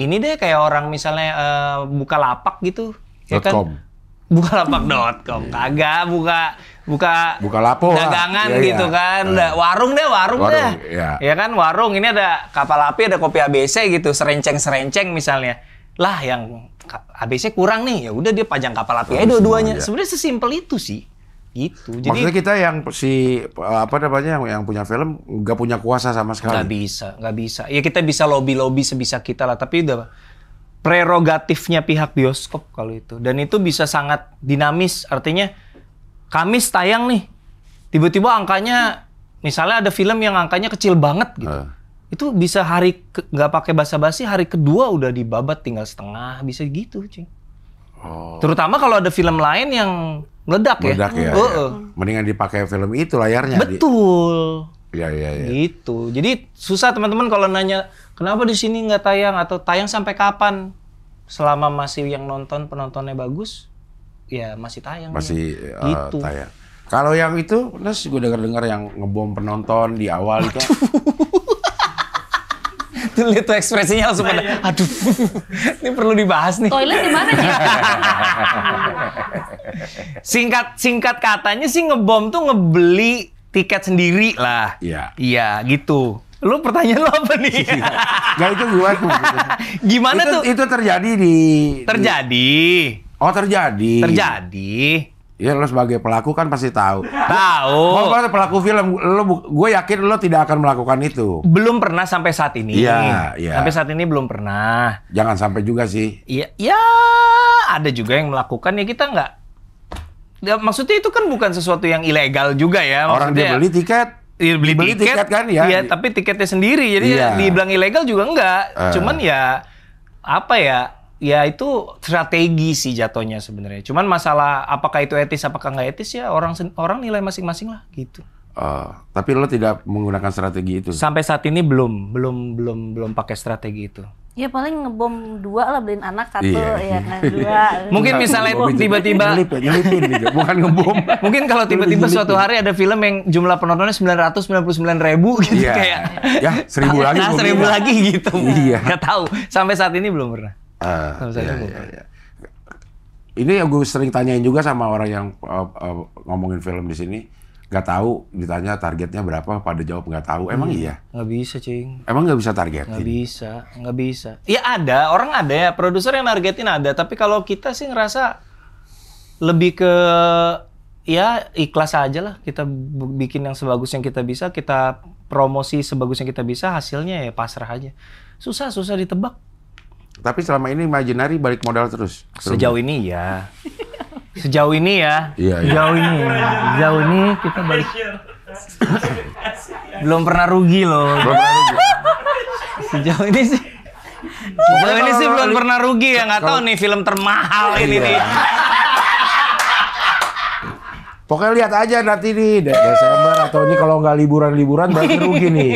ini deh kayak orang misalnya uh, buka lapak gitu. Ya kan? Buka lapak.com. Kagak buka buka buka lapo ah. dagangan ya, gitu ya. kan uh, warung deh warung, warung deh ya. ya kan warung ini ada kapal api ada kopi ABC gitu serenceng serenceng misalnya lah yang ABC kurang nih ya udah dia pajang kapal api aja dua-duanya ya. sebenarnya sesimpel itu sih gitu jadi maksudnya kita yang si apa namanya yang, yang punya film nggak punya kuasa sama sekali nggak bisa nggak bisa ya kita bisa lobby lobby sebisa kita lah tapi udah prerogatifnya pihak bioskop kalau itu dan itu bisa sangat dinamis artinya Kamis tayang nih, tiba-tiba angkanya misalnya ada film yang angkanya kecil banget gitu. Uh. Itu bisa hari nggak pakai basa-basi, hari kedua udah dibabat tinggal setengah, bisa gitu, Cing. Oh. Terutama kalau ada film lain yang meledak, ya. meledak ya. ya, uh, ya. Mendingan dipakai film itu layarnya. Betul. Iya, iya, iya. Gitu. Jadi susah teman-teman kalau nanya kenapa di sini nggak tayang atau tayang sampai kapan? Selama masih yang nonton penontonnya bagus, ya masih tayang. Masih ya. uh, gitu. tayang. Kalau yang itu, Nes gue denger-dengar yang ngebom penonton di awal itu. Tuh lihat tuh ekspresinya langsung pada, aduh, ini perlu dibahas nih. Toilet di mana ya? singkat singkat katanya sih ngebom tuh ngebeli tiket sendiri lah. Iya. Iya gitu. Lu pertanyaan lo apa nih? Gak iya. nah, itu gue tuh. Gimana itu, tuh? Itu terjadi di... Terjadi. Di Oh terjadi. Terjadi. Ya lo sebagai pelaku kan pasti tahu. Tahu. Kalau oh, pelaku film, lo gue yakin lo tidak akan melakukan itu. Belum pernah sampai saat ini. Iya, iya. Sampai saat ini belum pernah. Jangan sampai juga sih. Iya, ya ada juga yang melakukan ya kita nggak. Ya, maksudnya itu kan bukan sesuatu yang ilegal juga ya. Maksudnya, Orang dia beli tiket. Dia beli, beli tiket, tiket kan ya. Iya, tapi tiketnya sendiri. Jadi ya. dibilang ilegal juga enggak. Uh. Eh. Cuman ya apa ya ya itu strategi sih jatuhnya sebenarnya. Cuman masalah apakah itu etis apakah nggak etis ya orang orang nilai masing-masing lah gitu. Uh, tapi lo tidak menggunakan strategi itu. Sampai saat ini belum, belum, belum, belum pakai strategi itu. Ya paling ngebom dua lah beliin anak satu yeah. ya kan, dua. Mungkin misalnya tiba-tiba ya, gitu. bukan ngebom. Mungkin kalau tiba-tiba suatu hari ada film yang jumlah penontonnya sembilan sembilan ratus, puluh sembilan ribu gitu yeah. kayak. Ya seribu nah, lagi. Nah seribu lagi gitu. Iya. Gak tahu. Sampai saat ini belum pernah. Uh, iya, iya, iya. Ini yang gue sering tanyain juga sama orang yang uh, uh, ngomongin film di sini nggak tahu ditanya targetnya berapa pada jawab nggak tahu hmm, emang hmm, iya nggak bisa cing emang nggak bisa target nggak bisa nggak bisa Iya ada orang ada ya produser yang targetin ada tapi kalau kita sih ngerasa lebih ke ya ikhlas aja lah kita bikin yang sebagus yang kita bisa kita promosi sebagus yang kita bisa hasilnya ya pasrah aja susah susah ditebak tapi selama ini imaginary balik modal terus. Sejauh ini ya. Sejauh ini ya. Iya, iya. Sejauh ini. Ya. Sejauh ini kita balik. Belum pernah rugi loh. Belum pernah rugi. Sejauh ini sih. Sejauh ini sih belum pernah rugi ya nggak tahu nih film termahal ini iya. nih. Pokoknya lihat aja nanti nih De Desember atau ini kalau nggak liburan-liburan berarti rugi nih.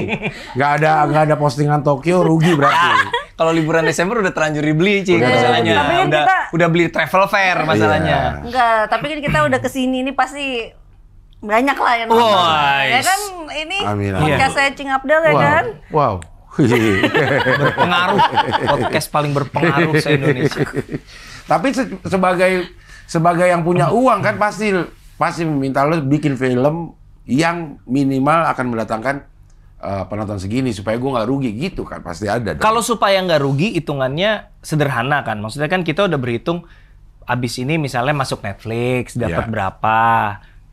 Nggak ada nggak ada postingan Tokyo rugi berarti. kalau liburan Desember udah terlanjur dibeli sih masalahnya. Tapi kan udah kita... udah beli travel fair iya. masalahnya. Yeah. Enggak, tapi kan kita udah kesini ini pasti banyak lah yang nonton. Wow. Ya kan ini Amin. podcast saya Cing Abdel ya wow. kan? Wow. berpengaruh podcast paling berpengaruh se Indonesia. Tapi se sebagai sebagai yang punya uang kan pasti pasti meminta lo bikin film yang minimal akan mendatangkan uh, penonton segini supaya gue nggak rugi gitu kan pasti ada. Kalau supaya nggak rugi hitungannya sederhana kan, maksudnya kan kita udah berhitung abis ini misalnya masuk Netflix dapat yeah. berapa,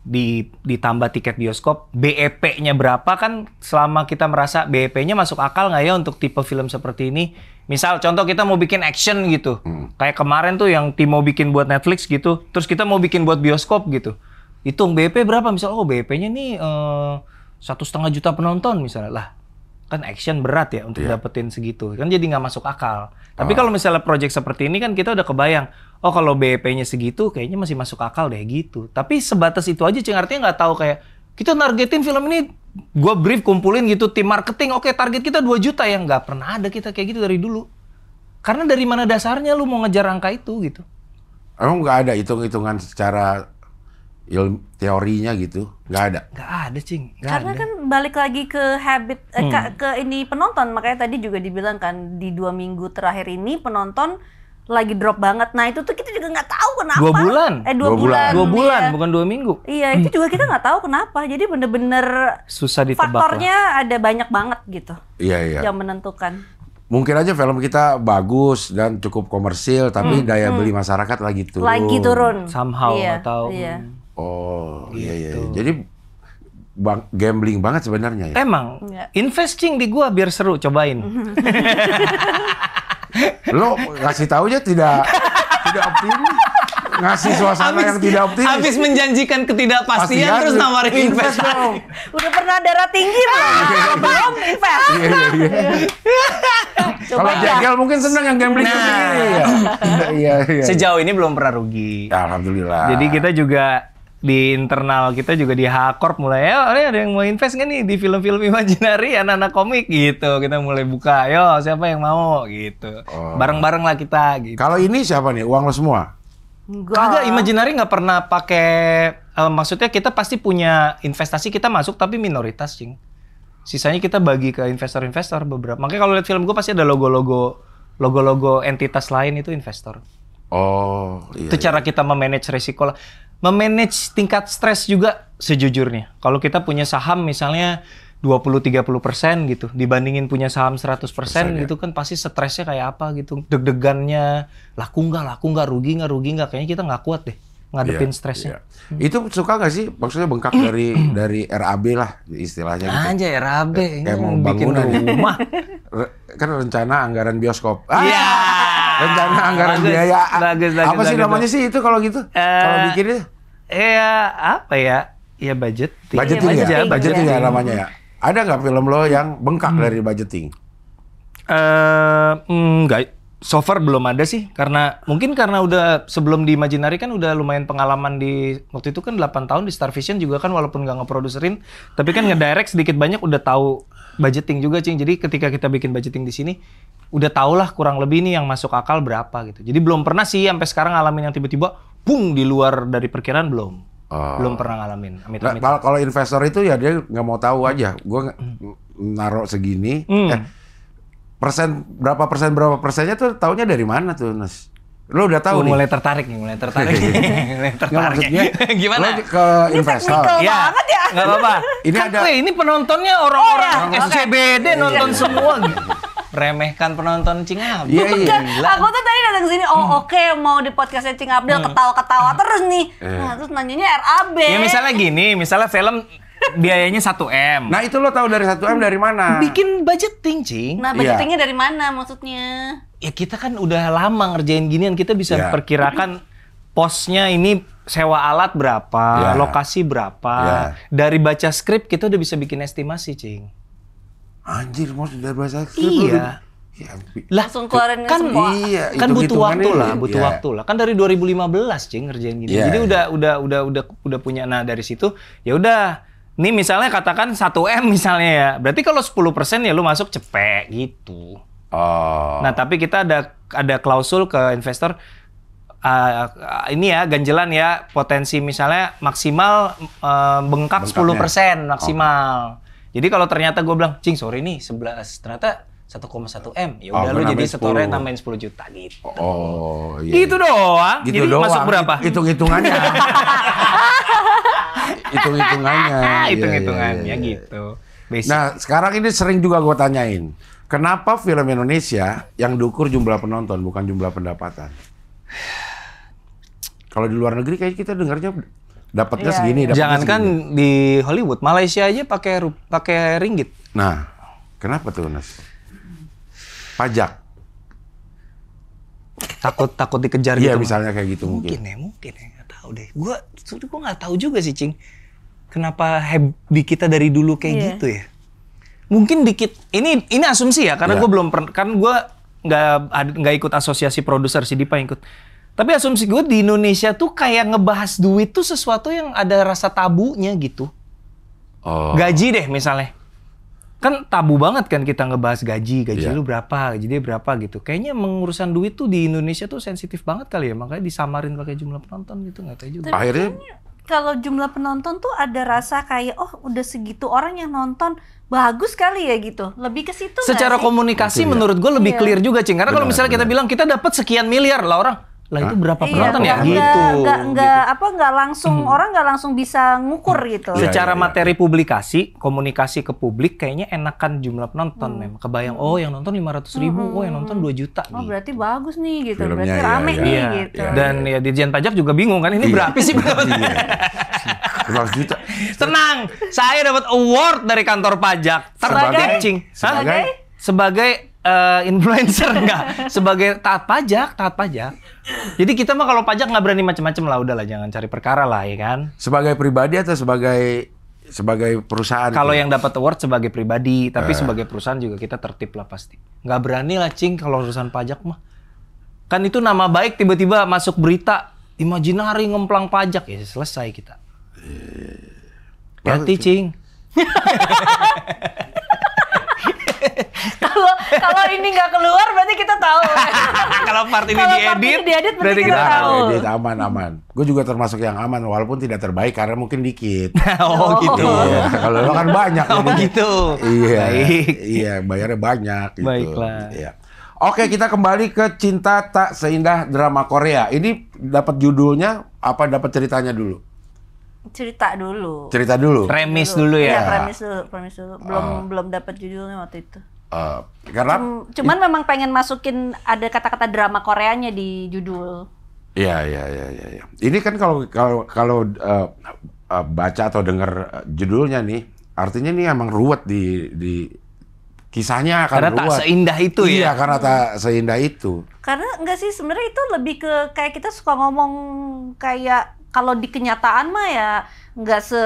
di, ditambah tiket bioskop, BEP-nya berapa kan selama kita merasa BEP-nya masuk akal nggak ya untuk tipe film seperti ini? Misal contoh kita mau bikin action gitu, hmm. kayak kemarin tuh yang tim mau bikin buat Netflix gitu, terus kita mau bikin buat bioskop gitu hitung BP berapa misal oh BP-nya nih eh, satu setengah juta penonton misalnya lah kan action berat ya untuk yeah. dapetin segitu kan jadi nggak masuk akal tapi oh. kalau misalnya project seperti ini kan kita udah kebayang oh kalau BP-nya segitu kayaknya masih masuk akal deh gitu tapi sebatas itu aja ceng artinya nggak tahu kayak kita nargetin film ini gue brief kumpulin gitu tim marketing oke target kita 2 juta ya nggak pernah ada kita kayak gitu dari dulu karena dari mana dasarnya lu mau ngejar angka itu gitu emang nggak ada hitung-hitungan secara ilmu teorinya gitu nggak ada nggak ada cing gak karena ada. kan balik lagi ke habit eh, hmm. ke, ini penonton makanya tadi juga dibilang kan di dua minggu terakhir ini penonton lagi drop banget nah itu tuh kita juga nggak tahu kenapa dua bulan eh dua, dua bulan. dua bulan iya. bukan dua minggu iya itu juga kita nggak tahu kenapa jadi bener-bener susah ditebak faktornya lah. ada banyak banget gitu iya iya yang menentukan mungkin aja film kita bagus dan cukup komersil tapi hmm, daya hmm. beli masyarakat lagi turun lagi turun somehow iya, atau iya. Hmm. Oh, gitu. iya iya. iya. Gitu. Jadi bang, gambling banget sebenarnya ya. Emang. Ya. Investing di gua biar seru, cobain. Lo kasih ngasih aja tidak tidak optimis. Ngasih suasana abis, yang tidak optimis. Habis menjanjikan ketidakpastian Pastian, terus nawarin invest. invest Udah pernah darah tinggi belum? Iya, iya, belum invest. Iya, iya, iya. Kalau jengkel mungkin senang yang gambling nah. ya. Iya, iya, iya. Sejauh ini belum pernah rugi. Alhamdulillah. Jadi kita juga di internal kita juga di Hakorp mulai ya ada yang mau invest nggak nih di film-film imajinari anak-anak komik gitu kita mulai buka yo siapa yang mau gitu bareng oh. bareng-bareng lah kita gitu kalau ini siapa nih uang lo semua Enggak. Kagak imajinari nggak pernah pakai uh, maksudnya kita pasti punya investasi kita masuk tapi minoritas cing sisanya kita bagi ke investor-investor beberapa makanya kalau lihat film gue pasti ada logo-logo logo-logo entitas lain itu investor oh iya, itu iya. cara kita memanage risiko lah memanage tingkat stres juga sejujurnya. Kalau kita punya saham misalnya 20-30% gitu dibandingin punya saham 100% persen, ya. gitu kan pasti stresnya kayak apa gitu deg-degannya laku nggak laku nggak rugi nggak rugi nggak kayaknya kita nggak kuat deh ngadepin yeah, stresnya. Yeah. Itu suka nggak sih maksudnya bengkak hmm. dari dari RAB lah istilahnya gitu. Aja RAB kayak mau bangunan ya. rumah. kan rencana anggaran bioskop. Iya. Yeah. Rencana anggaran bagus, biaya Bagus, bagus, apa bagus, sih bagus. namanya sih itu kalau gitu? Uh, kalau bikinnya? ya apa ya? Iya, iya, ya budgeting. Budgeting, ya, budgeting, ya? budgeting ya namanya ya. Ada nggak film lo yang bengkak hmm. dari budgeting? Eh, uh, mm, enggak. So far belum ada sih karena mungkin karena udah sebelum di Imaginary kan udah lumayan pengalaman di waktu itu kan 8 tahun di Star Vision juga kan walaupun nggak ngeproduserin tapi kan ngedirect sedikit banyak udah tahu budgeting juga cing. Jadi ketika kita bikin budgeting di sini udah tau lah kurang lebih nih yang masuk akal berapa gitu. Jadi belum pernah sih sampai sekarang ngalamin yang tiba-tiba pung di luar dari perkiraan belum. Oh. Belum pernah ngalamin. Amit, amit. Nah, kalau investor itu ya dia nggak mau tahu aja. Gue hmm. naruh segini. Hmm. Eh, persen berapa persen berapa persennya tuh taunya dari mana tuh Nes? Lo udah tahu nih. Mulai tertarik nih, mulai tertarik. mulai tertarik. Nggak, maksudnya gimana? Lo ke investor. Ini ya. banget ya. Enggak apa-apa. Ini ada ini penontonnya orang-orang oh, iya. SCBD nonton iya. semua meremehkan penonton Cing Abdul. Iya, iya. Aku tuh tadi datang sini, oh hmm. oke okay, mau di podcastnya Cing Abdul hmm. ketawa-ketawa hmm. terus nih. Hmm. Nah, terus nanyanya RAB. Ya misalnya gini, misalnya film biayanya 1 M. Nah, itu lo tahu dari 1 M dari mana? Bikin budgeting, Cing. Nah, iya. budgetingnya yeah. dari mana maksudnya? Ya kita kan udah lama ngerjain ginian, kita bisa yeah. perkirakan posnya ini sewa alat berapa, yeah. lokasi berapa. Yeah. Dari baca skrip kita udah bisa bikin estimasi, Cing. Anjir, mau sudah bahasa Iya. Iya. Ya, langsung keluarin kan semua. iya, kan butuh waktu lah iya. butuh yeah. waktu lah kan dari 2015 cing ngerjain gini gitu. iya, yeah, jadi yeah. udah udah udah udah udah punya nah dari situ ya udah nih misalnya katakan 1 m misalnya ya berarti kalau 10 persen ya lu masuk cepet gitu oh. nah tapi kita ada ada klausul ke investor Uh, ini ya ganjelan ya potensi misalnya maksimal uh, bengkak Bengkaknya. 10% maksimal. Oh. Jadi kalau ternyata gue bilang, "Cing, sorry nih 11." Ternyata 1,1 M. Ya oh, udah oh, lu jadi setornya tambahin 10 juta gitu. Oh, iya. Gitu iya. doang. Gitu jadi doang. masuk berapa? Hitung-hitungannya. Hitung-hitungannya. Iya, iya, hitung-hitungannya ya, ya, ya. gitu. Basic. Nah, sekarang ini sering juga gue tanyain, kenapa film Indonesia yang diukur jumlah penonton bukan jumlah pendapatan? Kalau di luar negeri kayak kita dengarnya Dapatnya iya, segini. Iya. Dapetnya Jangankan segini. di Hollywood, Malaysia aja pakai pakai ringgit. Nah, kenapa tuh Nas? Pajak. Takut takut dikejar iya, gitu. Iya, misalnya kayak gitu mungkin. Mungkin ya, mungkin ya, nggak tahu deh. Gua, gua nggak tahu juga sih, Cing. Kenapa heb di kita dari dulu kayak yeah. gitu ya? Mungkin dikit. Ini ini asumsi ya, karena yeah. gue belum pernah. Kan gue nggak nggak ikut asosiasi produser sih Dipa ikut tapi asumsi gue di Indonesia tuh kayak ngebahas duit tuh sesuatu yang ada rasa tabunya gitu. Oh. Gaji deh misalnya. Kan tabu banget kan kita ngebahas gaji, gaji yeah. lu berapa, gaji dia berapa gitu. Kayaknya mengurusan duit tuh di Indonesia tuh sensitif banget kali ya, makanya disamarin pakai jumlah penonton gitu nggak kayak juga. Akhirnya kalau jumlah penonton tuh ada rasa kayak oh udah segitu orang yang nonton bagus kali ya gitu. Lebih ke situ. Secara komunikasi Betul, iya. menurut gue lebih iya. clear juga, Cing. Karena kalau misalnya benar. kita bilang kita dapat sekian miliar lah orang, lah itu berapa iya, penonton ya gitu enggak, enggak, gitu. apa enggak langsung hmm. orang enggak langsung bisa ngukur gitu iya, secara iya, iya. materi publikasi komunikasi ke publik kayaknya enakan jumlah penonton hmm. memang kebayang oh yang nonton lima ratus ribu hmm. oh yang nonton 2 juta oh gitu. berarti bagus nih gitu Filmnya, berarti ya, rame iya, nih iya, gitu iya, dan ya dirjen pajak juga bingung kan ini iya. berapa sih iya. juta tenang saya dapat award dari kantor pajak sebagai, sebagai, sebagai uh, influencer enggak sebagai taat pajak taat pajak jadi kita mah kalau pajak nggak berani macam-macam lah udahlah jangan cari perkara lah ya kan sebagai pribadi atau sebagai sebagai perusahaan kalau yang dapat award sebagai pribadi tapi uh. sebagai perusahaan juga kita tertib lah pasti nggak berani lah cing kalau urusan pajak mah kan itu nama baik tiba-tiba masuk berita imajinari ngemplang pajak ya selesai kita ganti iya. cing kalau kalau ini nggak keluar berarti kita tahu. kalau part ini diedit, di berarti, diedit berarti kita, kita tahu. Edit aman aman. Gue juga termasuk yang aman walaupun tidak terbaik karena mungkin dikit. Oh, oh, gitu. Iya. Kalau lo kan banyak. Oh begitu. Iya. Baik. Iya bayarnya banyak. Gitu. Baiklah. Iya. Oke, kita kembali ke Cinta Tak Seindah drama Korea. Ini dapat judulnya apa dapat ceritanya dulu? Cerita dulu. Cerita dulu. Premis dulu, dulu ya. Iya, premis dulu, premis dulu. Belum oh. belum dapat judulnya waktu itu. Uh, karena cuman it, memang pengen masukin ada kata-kata drama Koreanya di judul. Iya iya iya iya. Ya. Ini kan kalau kalau kalau uh, uh, baca atau dengar judulnya nih, artinya ini emang ruwet di di kisahnya akan karena ruwet. tak seindah itu iya, ya. Iya, karena tak seindah itu. Karena enggak sih sebenarnya itu lebih ke kayak kita suka ngomong kayak kalau di kenyataan mah ya nggak se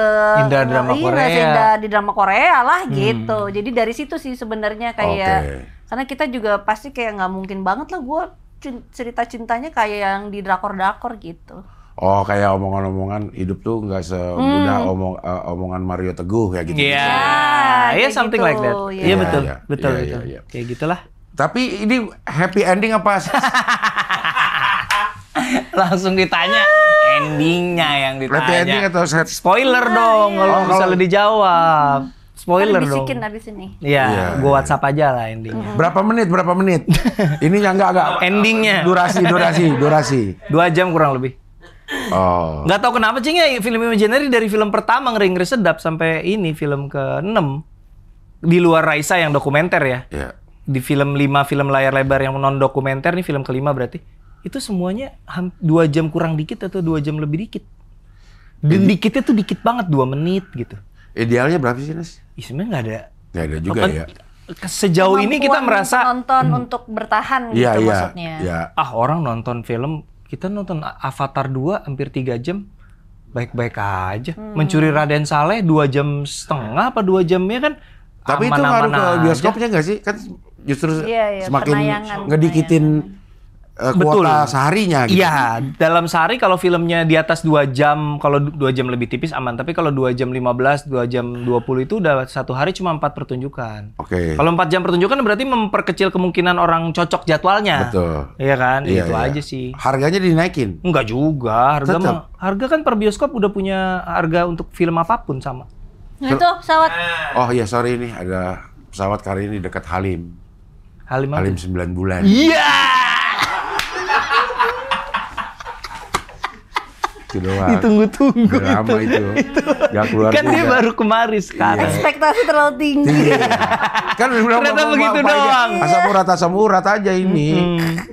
indah drama iya, Korea. Seindah di drama Korea lah hmm. gitu. Jadi dari situ sih sebenarnya kayak okay. karena kita juga pasti kayak nggak mungkin banget lah gue cerita cintanya kayak yang di drakor-drakor gitu. Oh kayak omongan-omongan hidup tuh nggak semudah hmm. omong uh, omongan Mario Teguh ya gitu. Iya, yeah. yeah, yeah, something gitu. like that. Iya yeah. yeah, betul, yeah, iya. betul, yeah, betul. Yeah, yeah. Kayak gitulah. Tapi ini happy ending apa? Langsung ditanya. endingnya yang ditanya. Happy ending atau set? Spoiler nah, dong iya. kalau oh, misalnya dijawab. Spoiler dong. bisikin dong. ini. Iya, yeah. Iya, gua iya. WhatsApp aja lah endingnya. Mm. Berapa menit? Berapa menit? ini yang enggak enggak endingnya. Durasi, durasi, durasi. Dua jam kurang lebih. Oh. Gak tau kenapa cing ya film Imaginary dari film pertama ngering ngeri sedap sampai ini film ke 6 di luar Raisa yang dokumenter ya. Yeah. Di film 5 film layar lebar yang non dokumenter nih film kelima berarti itu semuanya dua jam kurang dikit atau dua jam lebih dikit. Dan Indi dikitnya tuh dikit banget dua menit gitu. Idealnya berapa sih Nes? Ya, nggak ada. Nggak ada juga apa, ya. Sejauh ini kita merasa nonton hmm. untuk bertahan ya, gitu ya, maksudnya. Ya. Ah orang nonton film kita nonton Avatar 2 hampir tiga jam baik-baik aja. Hmm. Mencuri Raden Saleh dua jam setengah apa dua jamnya kan tapi aman itu ngaruh ke bioskopnya nggak sih? Kan justru ya, ya, semakin ngedikitin betul eh, kuota Betul. seharinya gitu. Iya, dalam sehari kalau filmnya di atas 2 jam, kalau 2 jam lebih tipis aman, tapi kalau 2 jam 15, 2 jam 20 itu udah satu hari cuma 4 pertunjukan. Oke. Okay. Kalau 4 jam pertunjukan berarti memperkecil kemungkinan orang cocok jadwalnya. Betul. Iya kan? Iya, itu iya. aja sih. Harganya dinaikin? Enggak juga, harga mah, harga kan per bioskop udah punya harga untuk film apapun sama. Nah, itu pesawat. Nah. Oh iya, sorry ini ada pesawat kali ini dekat Halim. Halim apa? Halim 9 bulan. Iya. Yeah! itu doang. Ditunggu-tunggu. Drama itu. itu. Gak keluar kan juga. dia baru kemarin iya. sekarang. Iya. Ekspektasi terlalu tinggi. Iya. kan Ternyata begitu doang. Aja. Iya. Asam urat asam urat aja ini.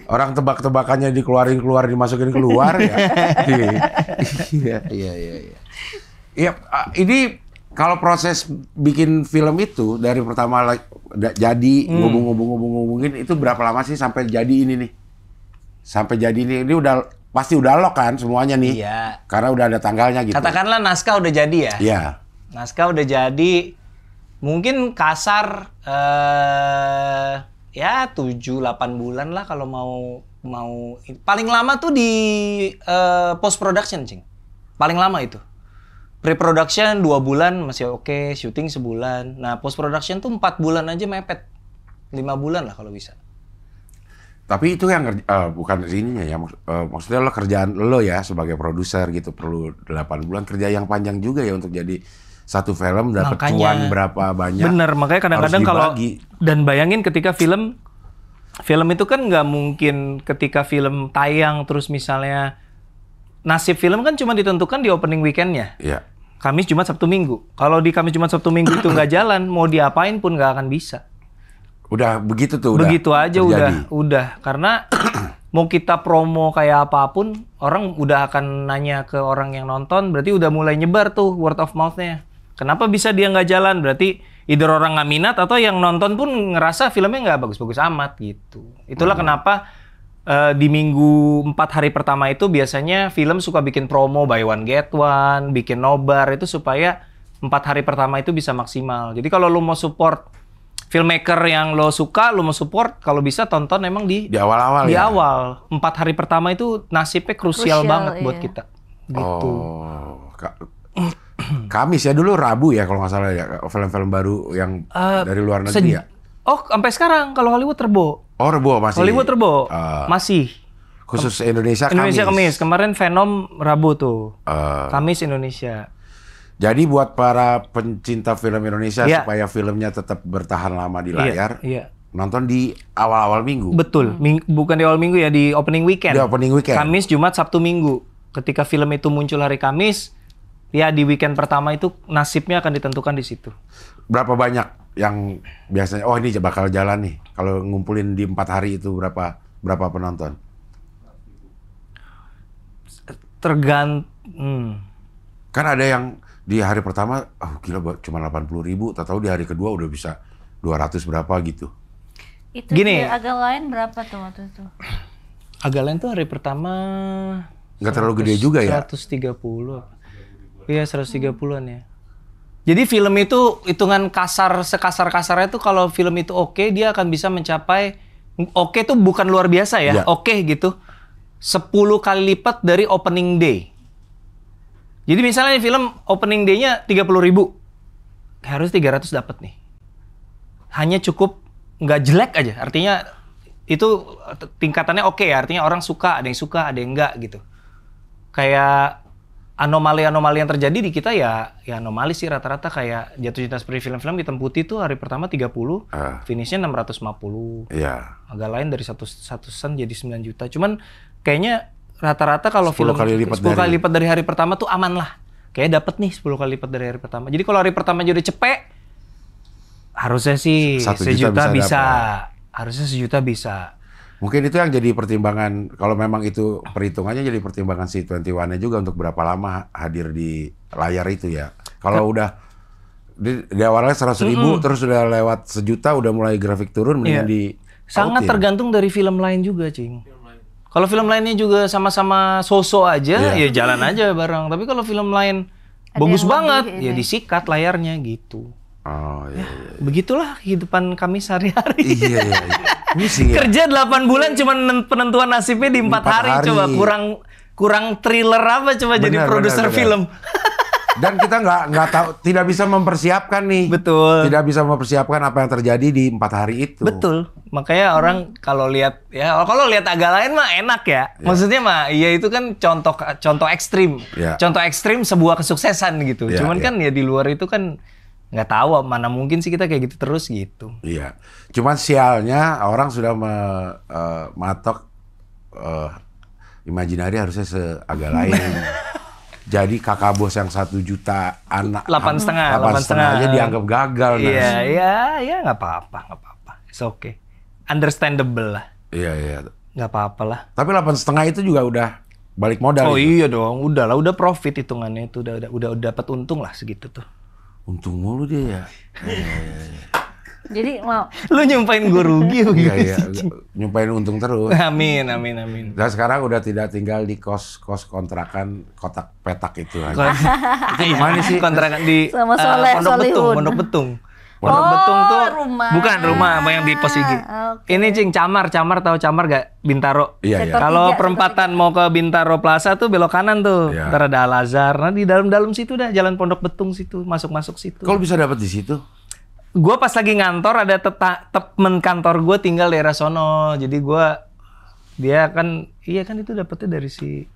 Orang tebak-tebakannya dikeluarin keluar dimasukin keluar ya. Iya iya iya. Iya ini kalau proses bikin film itu dari pertama jadi hmm. ngubung-ngubung-ngubung-ngubungin itu berapa lama sih sampai jadi ini nih? Sampai jadi ini ini udah pasti udah lo kan semuanya nih. Iya. Karena udah ada tanggalnya gitu. Katakanlah naskah udah jadi ya. Iya. Naskah udah jadi mungkin kasar eh ya tujuh delapan bulan lah kalau mau mau paling lama tuh di eh, post production, Cing. Paling lama itu. Pre production dua bulan masih oke, okay, syuting sebulan. Nah, post production tuh empat bulan aja mepet. lima bulan lah kalau bisa tapi itu yang uh, bukan ininya ya Maksud, uh, maksudnya lo kerjaan lo ya sebagai produser gitu perlu 8 bulan kerja yang panjang juga ya untuk jadi satu film dapat cuan berapa banyak bener makanya kadang-kadang kalau dan bayangin ketika film film itu kan nggak mungkin ketika film tayang terus misalnya nasib film kan cuma ditentukan di opening weekendnya ya. Kamis Jumat Sabtu Minggu kalau di Kamis Jumat Sabtu Minggu itu nggak jalan mau diapain pun nggak akan bisa Udah begitu tuh. Begitu udah aja terjadi. udah, udah. Karena mau kita promo kayak apapun, orang udah akan nanya ke orang yang nonton, berarti udah mulai nyebar tuh word of mouthnya. Kenapa bisa dia nggak jalan? Berarti either orang nggak minat atau yang nonton pun ngerasa filmnya nggak bagus-bagus amat gitu. Itulah hmm. kenapa uh, di minggu empat hari pertama itu biasanya film suka bikin promo buy one get one, bikin nobar itu supaya empat hari pertama itu bisa maksimal. Jadi kalau lu mau support filmmaker yang lo suka, lo mau support, kalau bisa tonton emang di di awal-awal. Di ya? awal. Empat hari pertama itu nasibnya krusial, krusial banget iya. buat kita. Gitu. Oh. Ka Kamis ya dulu Rabu ya kalau nggak salah ya film-film baru yang uh, dari luar negeri ya. Oh, sampai sekarang kalau Hollywood terbo? Oh, terbo masih. Hollywood terbo Uh, eh, masih. Khusus Indonesia Kamis. Indonesia Kamis. Kemarin Venom Rabu tuh. Uh, Kamis Indonesia. Jadi buat para pencinta film Indonesia yeah. supaya filmnya tetap bertahan lama di iya, layar, yeah. Yeah. nonton di awal-awal minggu. Betul, hmm. Ming bukan di awal minggu ya di opening weekend. Di opening weekend. Kamis, Jumat, Sabtu, Minggu. Ketika film itu muncul hari Kamis, ya di weekend pertama itu nasibnya akan ditentukan di situ. Berapa banyak yang biasanya? Oh ini bakal jalan nih. Kalau ngumpulin di empat hari itu berapa berapa penonton? Tergant. Hmm. Kan ada yang di hari pertama oh gila cuma 80 ribu tak tahu di hari kedua udah bisa 200 berapa gitu itu Gini, agak lain berapa tuh waktu itu agak lain tuh hari pertama nggak terlalu gede juga ya 130 iya 130-an ya jadi film itu hitungan kasar sekasar kasarnya tuh kalau film itu oke okay, dia akan bisa mencapai oke okay tuh bukan luar biasa ya, ya. oke okay gitu 10 kali lipat dari opening day jadi misalnya film opening day-nya 30 ribu. Harus 300 dapat nih. Hanya cukup nggak jelek aja. Artinya itu tingkatannya oke okay ya. Artinya orang suka, ada yang suka, ada yang enggak gitu. Kayak anomali-anomali yang terjadi di kita ya ya anomali sih rata-rata kayak jatuh cinta seperti film-film hitam putih tuh hari pertama 30, uh. Ah. finishnya 650. Iya. Yeah. Agak lain dari satu satu sen jadi 9 juta. Cuman kayaknya rata-rata kalau film kali lipat 10 dari. kali lipat dari hari pertama tuh aman lah. Kayak dapat nih 10 kali lipat dari hari pertama. Jadi kalau hari pertama jadi cepet harusnya sih Satu sejuta juta bisa, bisa. Harusnya sejuta bisa. Mungkin itu yang jadi pertimbangan kalau memang itu perhitungannya jadi pertimbangan si 21-nya juga untuk berapa lama hadir di layar itu ya. Kalau udah di, di awalnya seratus ribu mm -mm. terus udah lewat sejuta udah mulai grafik turun mendingan yeah. di sangat tergantung dari film lain juga cing kalau film lainnya juga sama-sama soso aja, yeah. ya jalan aja bareng. Tapi kalau film lain Ada bagus banget, ya disikat layarnya gitu. Oh iya, iya, iya. Begitulah kehidupan kami sehari-hari. Iya, iya, iya. Misi, ya? Kerja 8 bulan cuma penentuan nasibnya di 4, 4 hari. hari. Coba kurang kurang thriller apa coba benar, jadi produser film dan kita nggak nggak tahu tidak bisa mempersiapkan nih betul tidak bisa mempersiapkan apa yang terjadi di empat hari itu betul makanya hmm. orang kalau lihat ya kalau lihat agak lain mah enak ya yeah. maksudnya mah ya itu kan contoh contoh ekstrim yeah. contoh ekstrim sebuah kesuksesan gitu yeah, cuman yeah. kan ya di luar itu kan nggak tahu mana mungkin sih kita kayak gitu terus gitu iya cuman sialnya orang sudah me, uh, matok uh, imajinari harusnya seagak lain jadi kakak bos yang satu juta anak delapan setengah delapan setengah aja dianggap gagal iya iya iya nggak apa-apa nggak apa-apa it's okay understandable lah iya iya nggak apa-apa lah tapi delapan setengah itu juga udah balik modal oh itu. iya dong udah lah udah profit hitungannya itu udah udah udah dapat untung lah segitu tuh untung mulu dia ya, ya, ya, ya. Jadi mau lu nyumpain gue rugi gitu. Iya iya, nyumpain untung terus. Amin amin amin. Dan sekarang udah tidak tinggal di kos-kos kontrakan kotak petak itu lagi. itu gimana iya. sih kontrakan di Sama eh, soleh, uh, Pondok Betung, Pondok Betung. Oh, Pondok oh, Betung tuh rumah. bukan rumah apa yang di pos ah, Okay. Ini cing camar, camar tahu camar gak Bintaro. Iya, iya. Kalau perempatan mau ke Bintaro Plaza tuh belok kanan tuh. Ya. Ntar ada Al Azhar. Nah di dalam-dalam situ dah jalan Pondok Betung situ, masuk-masuk situ. Kalau bisa dapat di situ? gue pas lagi ngantor ada temen kantor gue tinggal daerah sono jadi gue dia kan iya kan itu dapetnya dari si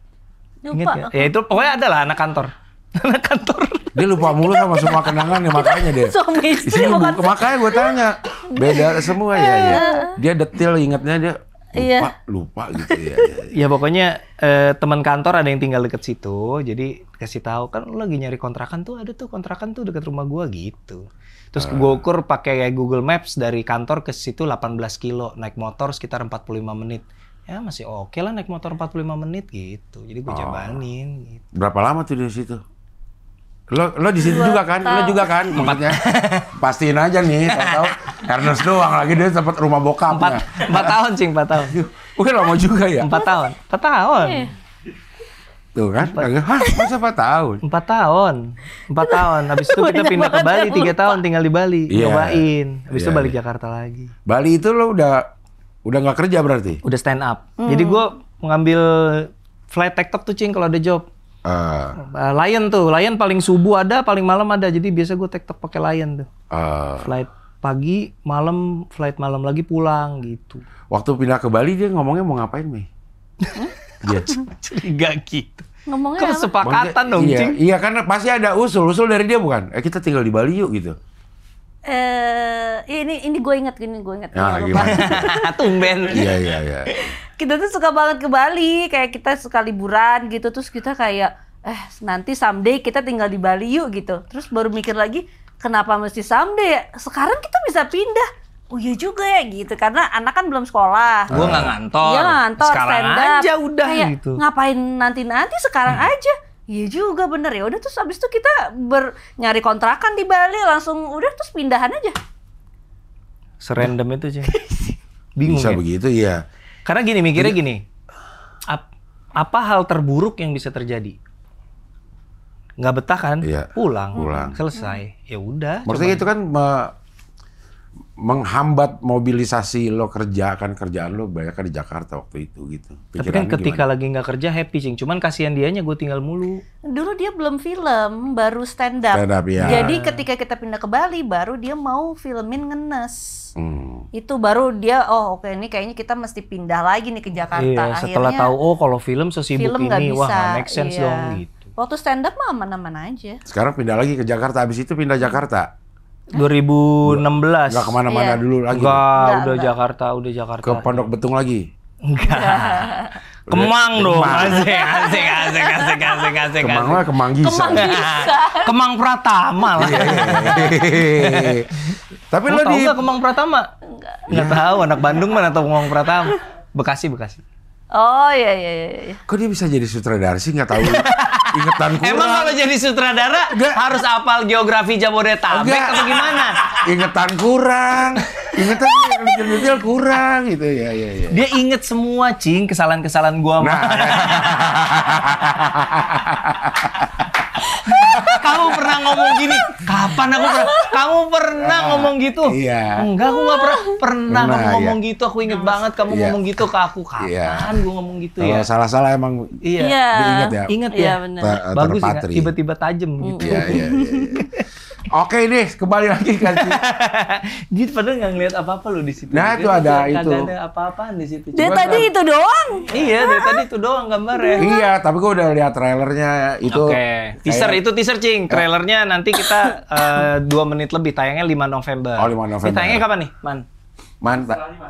Lupa. Ingat ya? ya itu pokoknya ada lah anak kantor anak kantor dia lupa mulu sama semua kenangan ya makanya dia suami istri bukan makanya gue tanya beda semua ya, ya. Eh. dia detail ingatnya dia lupa iya. lupa gitu ya. ya, ya. ya pokoknya eh, teman kantor ada yang tinggal deket situ, jadi kasih tahu kan lo lagi nyari kontrakan tuh ada tuh kontrakan tuh deket rumah gue gitu. Terus ah. gue ukur pakai Google Maps dari kantor ke situ 18 kilo, naik motor sekitar 45 menit. Ya masih oke okay lah naik motor 45 menit gitu. Jadi gue oh. Ah. jabanin gitu. Berapa lama tuh di situ? Lo lo di situ juga kan? Lo juga kan? Maksudnya pastiin aja nih, tahu Ernest doang lagi dia sempat rumah bokap. Empat, empat tahun, Cing, empat tahun. Udah lama juga ya? Empat tahun. Empat tahun. Yeah. Tuh kan, empat, hah masa 4 tahun? 4 tahun, 4 tahun. Habis itu kita pindah ke Bali, 3 tahun tinggal di Bali, yeah. nyobain. Habis yeah. itu iya, balik iya. Jakarta lagi. Bali itu lo udah udah nggak kerja berarti? Udah stand up. Hmm. Jadi gue mengambil flight TikTok tuh cing kalau ada job. Uh. Uh, lion tuh, Lion paling subuh ada, paling malam ada. Jadi biasa gue TikTok pakai Lion tuh. Uh. Flight pagi, malam, flight malam lagi pulang gitu. Waktu pindah ke Bali dia ngomongnya mau ngapain, Mei? dia curiga gitu. Ngomongnya Kesepakatan apa? Sepakatan dong, iya, Cing. Iya, karena pasti ada usul. Usul dari dia bukan? Eh, kita tinggal di Bali yuk gitu. Eh, iya, ini ini gue inget, ini gue inget. Nah, gimana? Tumben. Iya, iya, iya. Kita tuh suka banget ke Bali, kayak kita suka liburan gitu. Terus kita kayak, eh nanti someday kita tinggal di Bali yuk gitu. Terus baru mikir lagi, kenapa mesti someday ya? Sekarang kita bisa pindah Oh iya juga ya gitu karena anak kan belum sekolah. Gue nggak ngantor. Iya ngantor. Sekarang stand up. aja udah Kayak, gitu. Ngapain nanti nanti sekarang hmm. aja. Iya juga bener ya. Udah terus abis itu kita ber nyari kontrakan di Bali langsung udah terus pindahan aja. Serandom itu sih. Bingung Bisa ya? begitu ya. Karena gini mikirnya gini. Ap, apa hal terburuk yang bisa terjadi? Nggak betah kan? Iya. Pulang. Pulang. Selesai. Hmm. Ya udah. Maksudnya cuman. itu kan menghambat mobilisasi lo kerja kan kerjaan lo banyak kan di Jakarta waktu itu gitu. Pikirannya Tapi kan ketika gimana? lagi nggak kerja happy cing, cuman kasihan dianya gue tinggal mulu. Dulu dia belum film, baru stand up. Stand up ya. Jadi ketika kita pindah ke Bali, baru dia mau filmin ngenes. Hmm. Itu baru dia oh oke ini kayaknya kita mesti pindah lagi nih ke Jakarta. Iya, Akhirnya, setelah tahu oh kalau film sesibuk film ini bisa, wah make sense iya. dong gitu. Waktu stand up mah aman-aman aja. Sekarang pindah lagi ke Jakarta, habis itu pindah Jakarta. 2016. Enggak kemana-mana yeah. dulu lagi. Enggak, udah enggak. Jakarta, udah Jakarta. Ke Pondok Betung lagi? Enggak. Kemang dong, asik, asik, asik, asik, asik, asik. Kemang lah, Kemang Gisa. Kemang Gisa. Kemang Pratama lah. Iya. Tapi lo di... Kemang Pratama? Enggak. Enggak tahu, anak Bandung mana tahu Kemang Pratama. Bekasi, Bekasi. Oh iya, iya iya iya. Kok dia bisa jadi sutradara sih nggak tahu ingetan kurang. Emang kalau jadi sutradara Gak. harus apal geografi Jabodetabek gak. atau gimana? Ingetan kurang. Ingetan detail kurang gitu ya ya ya. Dia inget semua cing kesalahan-kesalahan gua. Nah. kamu pernah ngomong gini? Kapan aku pernah? Kamu pernah ah, ngomong gitu? Iya. Enggak, aku nggak pernah. Pernah, kamu ngomong iya. gitu. Aku inget iya. banget kamu iya. ngomong gitu ke aku. Kapan gue ngomong gitu ya? salah-salah emang iya. diinget ya. inget ya. Iya, Bagus ya, Tiba-tiba tajem gitu. Iya, iya, iya. Oke deh, kembali lagi kan. Jadi padahal nggak ngeliat apa-apa lo di situ. Nah, itu ada itu. ada apa-apaan di situ. Dia tadi kan- itu doang. Iya, dia tadi itu doang gambar ya. Iya. iya, tapi gue udah lihat trailernya itu. Oke. Okay. Teaser itu teaser cing. Trailernya nanti kita eh, dua menit lebih tayangnya 5 November. Oh, 5 November. Ini tayangnya kapan nih, Man? Man. Setelah lima,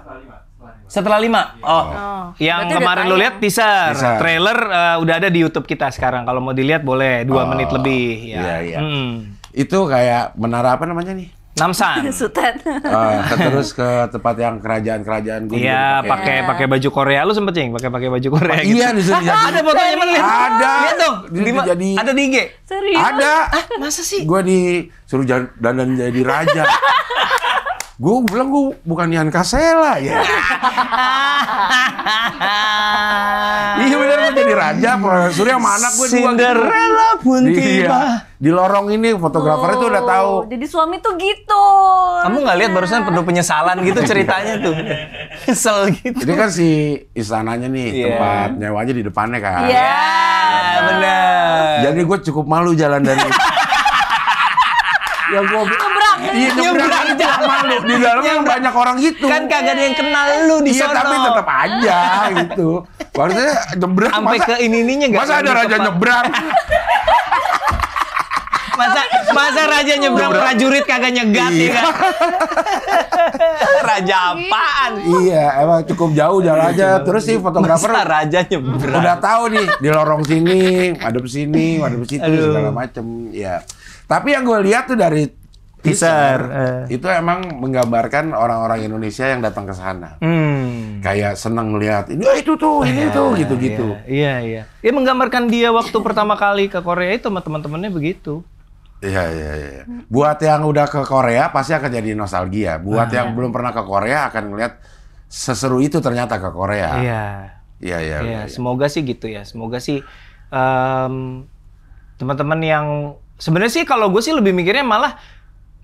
setelah lima, oh, oh. oh. yang Berarti kemarin lo lihat teaser, trailer uh, udah ada di YouTube kita sekarang. Kalau mau dilihat boleh dua oh. menit lebih. Ya. Iya, iya. Hmm itu kayak menara apa namanya nih? Namsan. Sutet. Uh, ah, terus ke tempat yang kerajaan-kerajaan iya, gitu. Iya, pakai pakai baju Korea lu sempet cing, pakai pakai baju Korea. Iya, gitu. Iya, jadi, ada fotonya mana? Ada. Lihat dong. Di, jadi, ada di IG. Serius? Ada. Ah, masa sih? Gua disuruh dandan jadi raja. gue bilang gue bukan Ian Kasela ya raja, profesor sama mana gue dua Cinderella gitu. pun iya. tiba. Iya. Di lorong ini fotografer oh, itu udah tahu. Jadi suami tuh gitu. Kamu nggak lihat barusan penuh penyesalan gitu ceritanya tuh. Kesel gitu. Jadi kan si istananya nih yeah. tempat nyewanya di depannya kan. Iya, yeah, benar. Jadi gue cukup malu jalan dari ya gue Iya, iya nyebrang itu malu. Di yang banyak orang gitu. Kan kagak ada yang kenal lu di iya, sono. Iya tapi tetap aja gitu. Harusnya nyebrang. Sampai ke ini-ininya gak? Masa ada raja nyebrang? masa masa raja nyebrang prajurit kagak nyegat iya. ya kan? raja apaan? Iya, emang cukup jauh jalannya. Terus sih fotografer masa raja nyebrang. Udah tahu nih di lorong sini, madep sini, madep situ Aduh. segala macem. Ya. Tapi yang gue lihat tuh dari Teaser. Iya. Itu emang menggambarkan orang-orang Indonesia yang datang ke sana. Hmm. Kayak senang lihat ini oh, itu tuh, ini yeah, itu iya, gitu-gitu. Iya, iya. Ya menggambarkan dia waktu pertama kali ke Korea itu sama teman-temannya begitu. Iya, iya, iya. Buat yang udah ke Korea pasti akan jadi nostalgia. Buat ah, yang ya. belum pernah ke Korea akan melihat seseru itu ternyata ke Korea. Iya. Iya, iya. Ya, ya. Semoga sih gitu ya. Semoga sih um, teman-teman yang sebenarnya sih kalau gue sih lebih mikirnya malah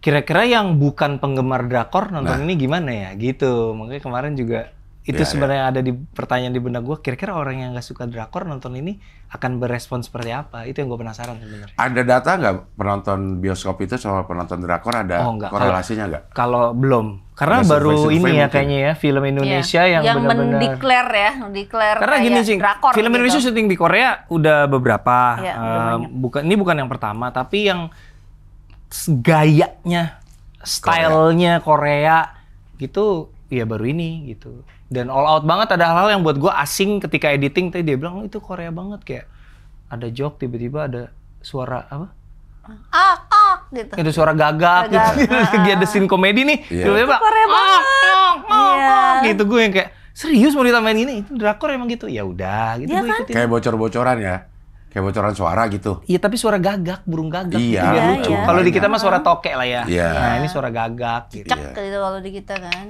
kira-kira yang bukan penggemar drakor nonton nah. ini gimana ya gitu makanya kemarin juga itu ya, sebenarnya ya. ada di pertanyaan di benak gue kira-kira orang yang nggak suka drakor nonton ini akan berespon seperti apa itu yang gue penasaran sebenarnya ada data nggak penonton bioskop itu sama penonton drakor ada oh, enggak. korelasinya nggak kalau belum karena baru survei, ini ya kayaknya ya film Indonesia ya. yang, yang benar-benar mendeklar ya, mendeklar Karena gini sih, film gitu. Indonesia syuting di Korea udah beberapa. ya, uh, eh, bukan ini bukan yang pertama, tapi yang gayanya, stylenya Korea. Korea gitu, ya baru ini gitu. Dan all out banget ada hal-hal yang buat gue asing ketika editing tadi dia bilang oh, itu Korea banget kayak ada joke tiba-tiba ada suara apa? Ah, ah gitu. Ada suara gagak, gitu. gagak gitu. Dia ah, ada ah. scene komedi nih. Yeah. Tiba-tiba Korea ah, banget. Ah, ah, yeah. gitu gue yang kayak serius mau ditambahin ini itu drakor emang gitu ya udah gitu iya kan? ya kan? kayak bocor-bocoran ya Kayak bocoran suara gitu. Iya, tapi suara gagak, burung gagak. Gitu. Iya, gitu, lucu. iya. Kalau di kita mah suara tokek lah ya. Iya. Nah, ini suara gagak gitu. Cek iya. gitu kalau di kita kan.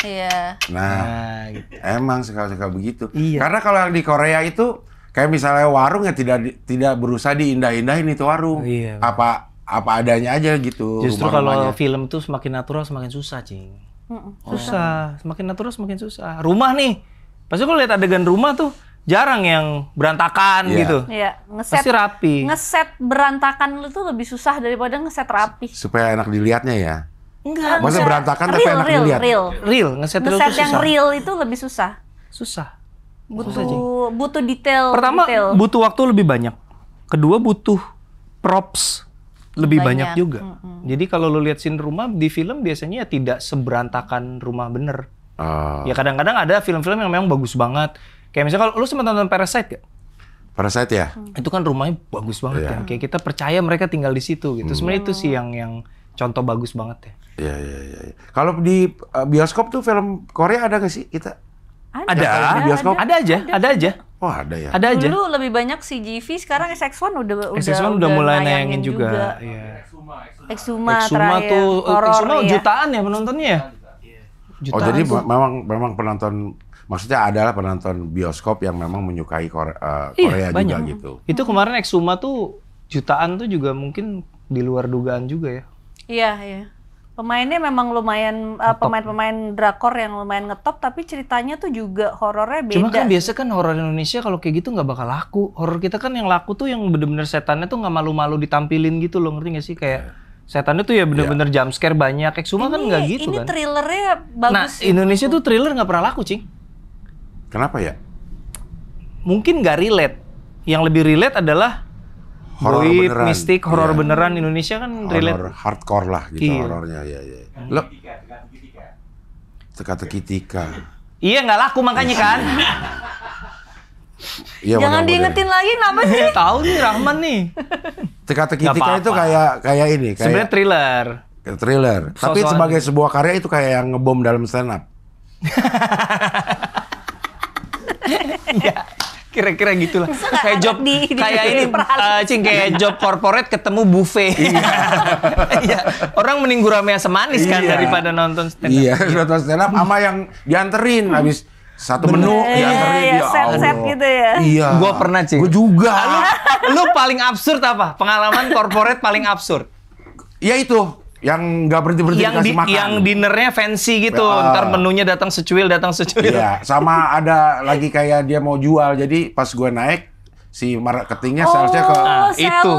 Iya. Nah, nah gitu. emang sekali-sekali begitu. Iya. Karena kalau di Korea itu kayak misalnya warung ya tidak tidak berusaha diindah-indahin itu warung. Iya. Apa apa adanya aja gitu. Justru kalau film tuh semakin natural semakin susah, Cing. Mm Susah, oh. semakin natural semakin susah. Rumah nih. Pasti kalau lihat adegan rumah tuh jarang yang berantakan yeah. gitu. Iya, ngeset pasti rapi. Ngeset berantakan itu lebih susah daripada ngeset rapi. Supaya enak dilihatnya ya. Enggak. Masa berantakan real, tapi enak real, dilihat. Real, real. Ngeset, ngeset real yang susah. real itu lebih susah. Susah. Butuh susah, butuh detail. Pertama detail. butuh waktu lebih banyak. Kedua butuh props lebih banyak, banyak juga. Mm -hmm. Jadi kalau lu lihat scene rumah di film biasanya ya tidak seberantakan rumah bener. Uh. Ya kadang-kadang ada film-film yang memang bagus banget Kayak misalnya kalau lu sempat nonton Parasite gak? Parasite ya? Hmm. Itu kan rumahnya bagus banget yeah. kan. Ya. Kayak kita percaya mereka tinggal di situ gitu. Sebenarnya hmm. itu sih yang yang contoh bagus banget ya. Iya iya iya. iya. Kalau di eh, bioskop tuh film Korea ada gak sih kita? Ada. Ada. Di bioskop? Ada, ada aja, ada, ada aja. oh, ada ya. Ada aja. Dulu lebih banyak GV, sekarang SX1 udah SX1 udah, udah, mulai nayangin juga. juga. Yeah. Exuma, Exuma, Exuma tuh Horror, Exuma iya. jutaan ya penontonnya ya. Jutaan iya. oh jadi memang memang penonton maksudnya adalah penonton bioskop yang memang menyukai eh, iya, Korea, uh, Korea iya, juga banyak. gitu. Itu kemarin Exuma tuh jutaan tuh juga mungkin di luar dugaan juga ya. Iya, iya. Pemainnya memang lumayan eh, pemain-pemain uh, drakor yang lumayan ngetop tapi ceritanya tuh juga horornya beda. Cuma kan biasa kan horor Indonesia kalau kayak gitu nggak bakal laku. Horor kita kan yang laku tuh yang bener-bener setannya tuh nggak malu-malu ditampilin gitu loh, ngerti gak sih kayak yeah setannya tuh ya bener-bener yeah. jump scare banyak. Eksuma kan nggak gitu ini kan. Ini thrillernya nah, bagus. Nah Indonesia tuh thriller nggak pernah laku cing. Kenapa ya? Mungkin nggak relate. Yang lebih relate adalah horor beneran. mistik, horor ya. beneran Indonesia kan horror, relate. hardcore lah gitu iya. horornya ya ya. Lo teka-teki tika. Iya nggak laku makanya iya. kan. Iya, Jangan diingetin lagi kenapa sih? Tahu nih Rahman nih. Teka-teki tika apa -apa. itu kayak kayak ini, kayak Sebenarnya thriller. Thriller. Tapi sebagai sebuah karya itu kayak yang ngebom dalam stand up. ya Kira-kira gitulah. Kayak job di, di, kayak ini uh, cing kayak job corporate ketemu buffet. Iya. iya. Orang mending gurame semanis kan iya. daripada nonton stand up. Iya, nonton stand up sama yang dianterin habis satu Bener. menu iya, dianterin iya, ya set, Allah. set gitu ya. Iya. Gua pernah cing. Gua juga. Lu, lu paling absurd apa? Pengalaman corporate paling absurd? Ya itu yang nggak berhenti berhenti yang dikasih di, makan. Yang dinernya fancy gitu, uh, ntar menunya datang secuil, datang secuil. Iya, sama ada lagi kayak dia mau jual, jadi pas gue naik si marketingnya oh, seharusnya ke nah, itu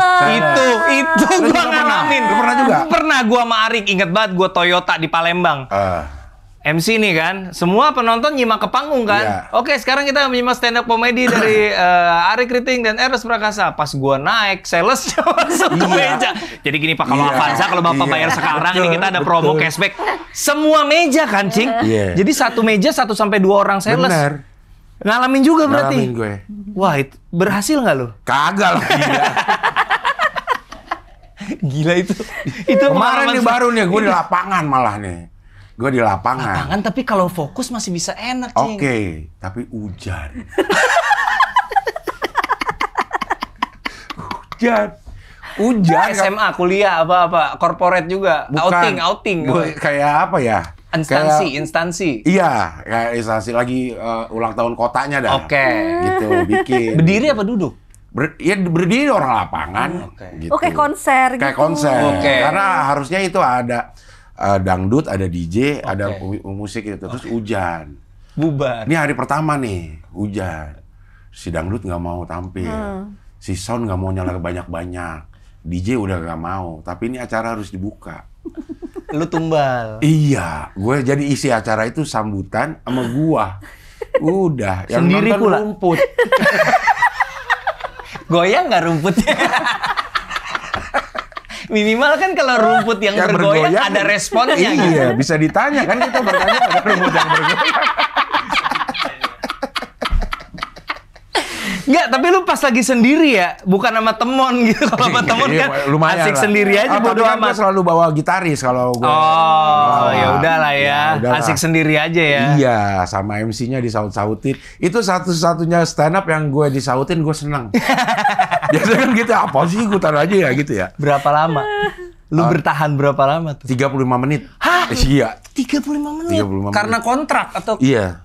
itu itu gue ngalamin pernah juga pernah gue sama Arik inget banget gue Toyota di Palembang uh MC nih kan, semua penonton nyimak ke panggung kan. Yeah. Oke, sekarang kita menyimak stand up komedi dari uh, Ari Kriting dan Eros Prakasa. Pas gua naik, sales satu ke meja. Jadi gini Pak, kalau yeah. Avanza kalau Bapak yeah. bayar sekarang ini kita ada promo cashback. Semua meja kan, Cing? Yeah. Jadi satu meja satu sampai dua orang sales. Benar. Ngalamin juga berarti. Ngalamin gue. Wah, itu berhasil nggak lo? Kagal. Gila itu. itu kemarin nih baru nih gue di iya. lapangan malah nih. Gue di lapangan. Lapangan tapi kalau fokus masih bisa enak, Oke, tapi hujan. hujan. Hujan. Nah, SMA, kuliah, apa-apa, corporate juga. Bukan, outing, outing. Bu, kayak apa ya? instansi kayak, instansi iya kayak instansi lagi uh, ulang tahun kotanya dah oke okay. gitu bikin berdiri apa duduk Ber, ya berdiri orang lapangan oke okay. gitu. okay, konser kayak gitu. konser okay. karena harusnya itu ada uh, dangdut, ada DJ, okay. ada musik gitu. Terus okay. hujan. Bubar. Ini hari pertama nih, hujan. Si dangdut nggak mau tampil. Hmm. Si sound nggak mau nyala banyak-banyak. DJ udah nggak mau. Tapi ini acara harus dibuka. Lu tumbal. Iya, gue jadi isi acara itu sambutan sama gua. Udah, yang Sendiri nonton pula. rumput. Goyang nggak rumputnya? Minimal kan kalau rumput yang, yang bergoyang, bergoyang ada gitu. responnya. Kan? Iya, kan? bisa ditanya kan kita gitu, bertanya ada rumput yang bergoyang. Enggak, tapi lu pas lagi sendiri ya, bukan sama temon gitu. Kalau sama iya, temon kan iya, lumayan asik lah. sendiri aja oh, bodo kan amat. Kan selalu bawa gitaris kalau gue. Oh, ya udahlah ya. ya Asik sendiri aja ya. Iya, sama MC-nya disaut-sautin. Itu satu-satunya stand up yang gue disautin gue senang. Biasanya kan gitu, apa sih ikutan aja ya gitu ya. Berapa lama? Eh, Lu uh, bertahan berapa lama tuh? 35 menit. Hah? Eh, iya. 35 menit? 35 menit. Karena kontrak atau? Iya.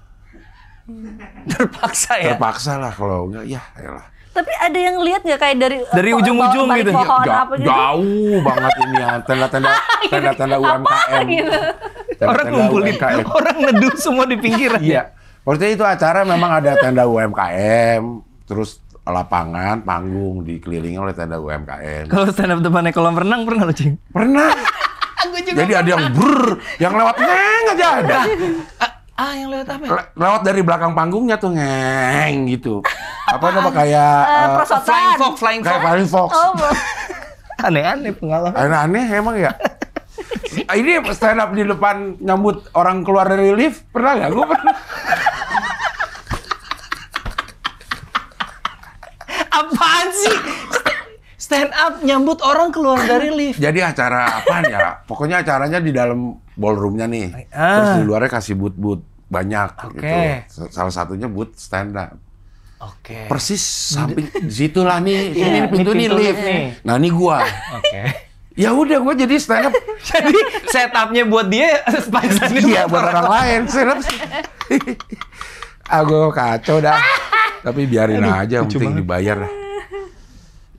Terpaksa ya? Terpaksa lah kalau enggak, ya lah. Tapi ada yang lihat nggak kayak dari dari ujung-ujung gitu? Pohon, ya, apa gitu? Jauh banget ini ya tanda-tanda tanda-tanda UMKM. Gitu? Tanda-tanda gitu? orang ngumpulin, UMKM. orang neduh semua di pinggiran. iya. Maksudnya itu acara memang ada tanda UMKM, terus lapangan, panggung dikelilingi oleh tenda UMKM. Kalau stand up depannya kolam renang pernah lo, Cing? Pernah. aku juga Jadi ada yang ber, yang lewat neng aja ada. Nah, ah, yang lewat apa? Ya? Le lewat dari belakang panggungnya tuh neng gitu. Apa nama kayak uh, uh, flying fox, flying fox. Kayak flying fox. Oh, Aneh-aneh pengalaman. Aneh-aneh emang ya. Ini stand up di depan nyambut orang keluar dari lift pernah nggak? Gue pernah. saat nyambut orang keluar dari lift. Jadi acara apa ya? Pokoknya acaranya di dalam ballroomnya nih. Ah. Terus di ah. luarnya kasih but-but banyak okay. gitu. Salah satunya but stand up. Oke. Okay. Persis samping situlah nih. Yeah, ini iya, pintu nih lift. Nih. Nah, ini gua. Oke. Okay. Ya udah gua jadi stand up. jadi setupnya buat dia Iya, buat orang lain. Stand up. Aku ah, kacau dah. Tapi biarin Aduh, aja, penting dibayar dah.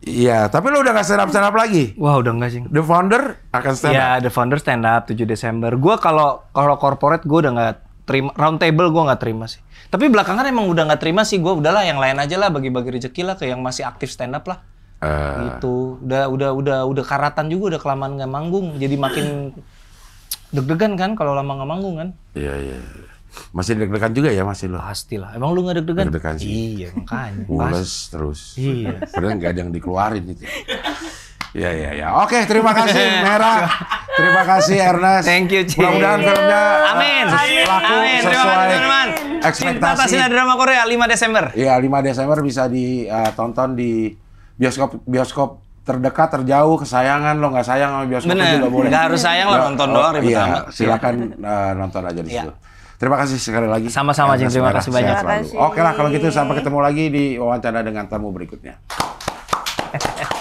Iya, tapi lo udah gak stand up stand up lagi. Wah, udah enggak sih. The founder akan stand iya, up. Iya, the founder stand up 7 Desember. Gua kalau kalau corporate gua udah nggak terima round table gua nggak terima sih. Tapi belakangan emang udah nggak terima sih Gua Udahlah yang lain aja lah bagi-bagi rezeki lah ke yang masih aktif stand up lah. Uh. Gitu. Udah udah udah udah karatan juga udah kelamaan nggak manggung. Jadi makin deg-degan kan kalau lama nggak manggung kan. Iya iya. iya. Masih deg-degan juga ya masih lo? Pastilah. Emang lu nggak deg-degan? Deg-degan sih. Iya makanya. Ules terus. Iya. Padahal nggak ada yang dikeluarin itu. Ya ya ya. Oke, terima kasih Merah. Terima kasih Ernest. Thank you. Mudah-mudahan filmnya Amin. Laku Amin. Terima kasih teman-teman. Ekspektasi. Cinta drama Korea 5 Desember. Iya, 5 Desember bisa ditonton eh, uh, di bioskop bioskop terdekat, terjauh, kesayangan lo nggak sayang sama bioskop Bener. juga boleh. Enggak harus sayang lo nonton doang. ribet oh, Iya, silakan uh, nonton aja di iya. situ. Ya. Terima kasih sekali lagi. Sama-sama, Jeng. Terima kasih banyak. Terima Oke lah, kalau gitu sampai ketemu lagi di wawancara dengan tamu berikutnya.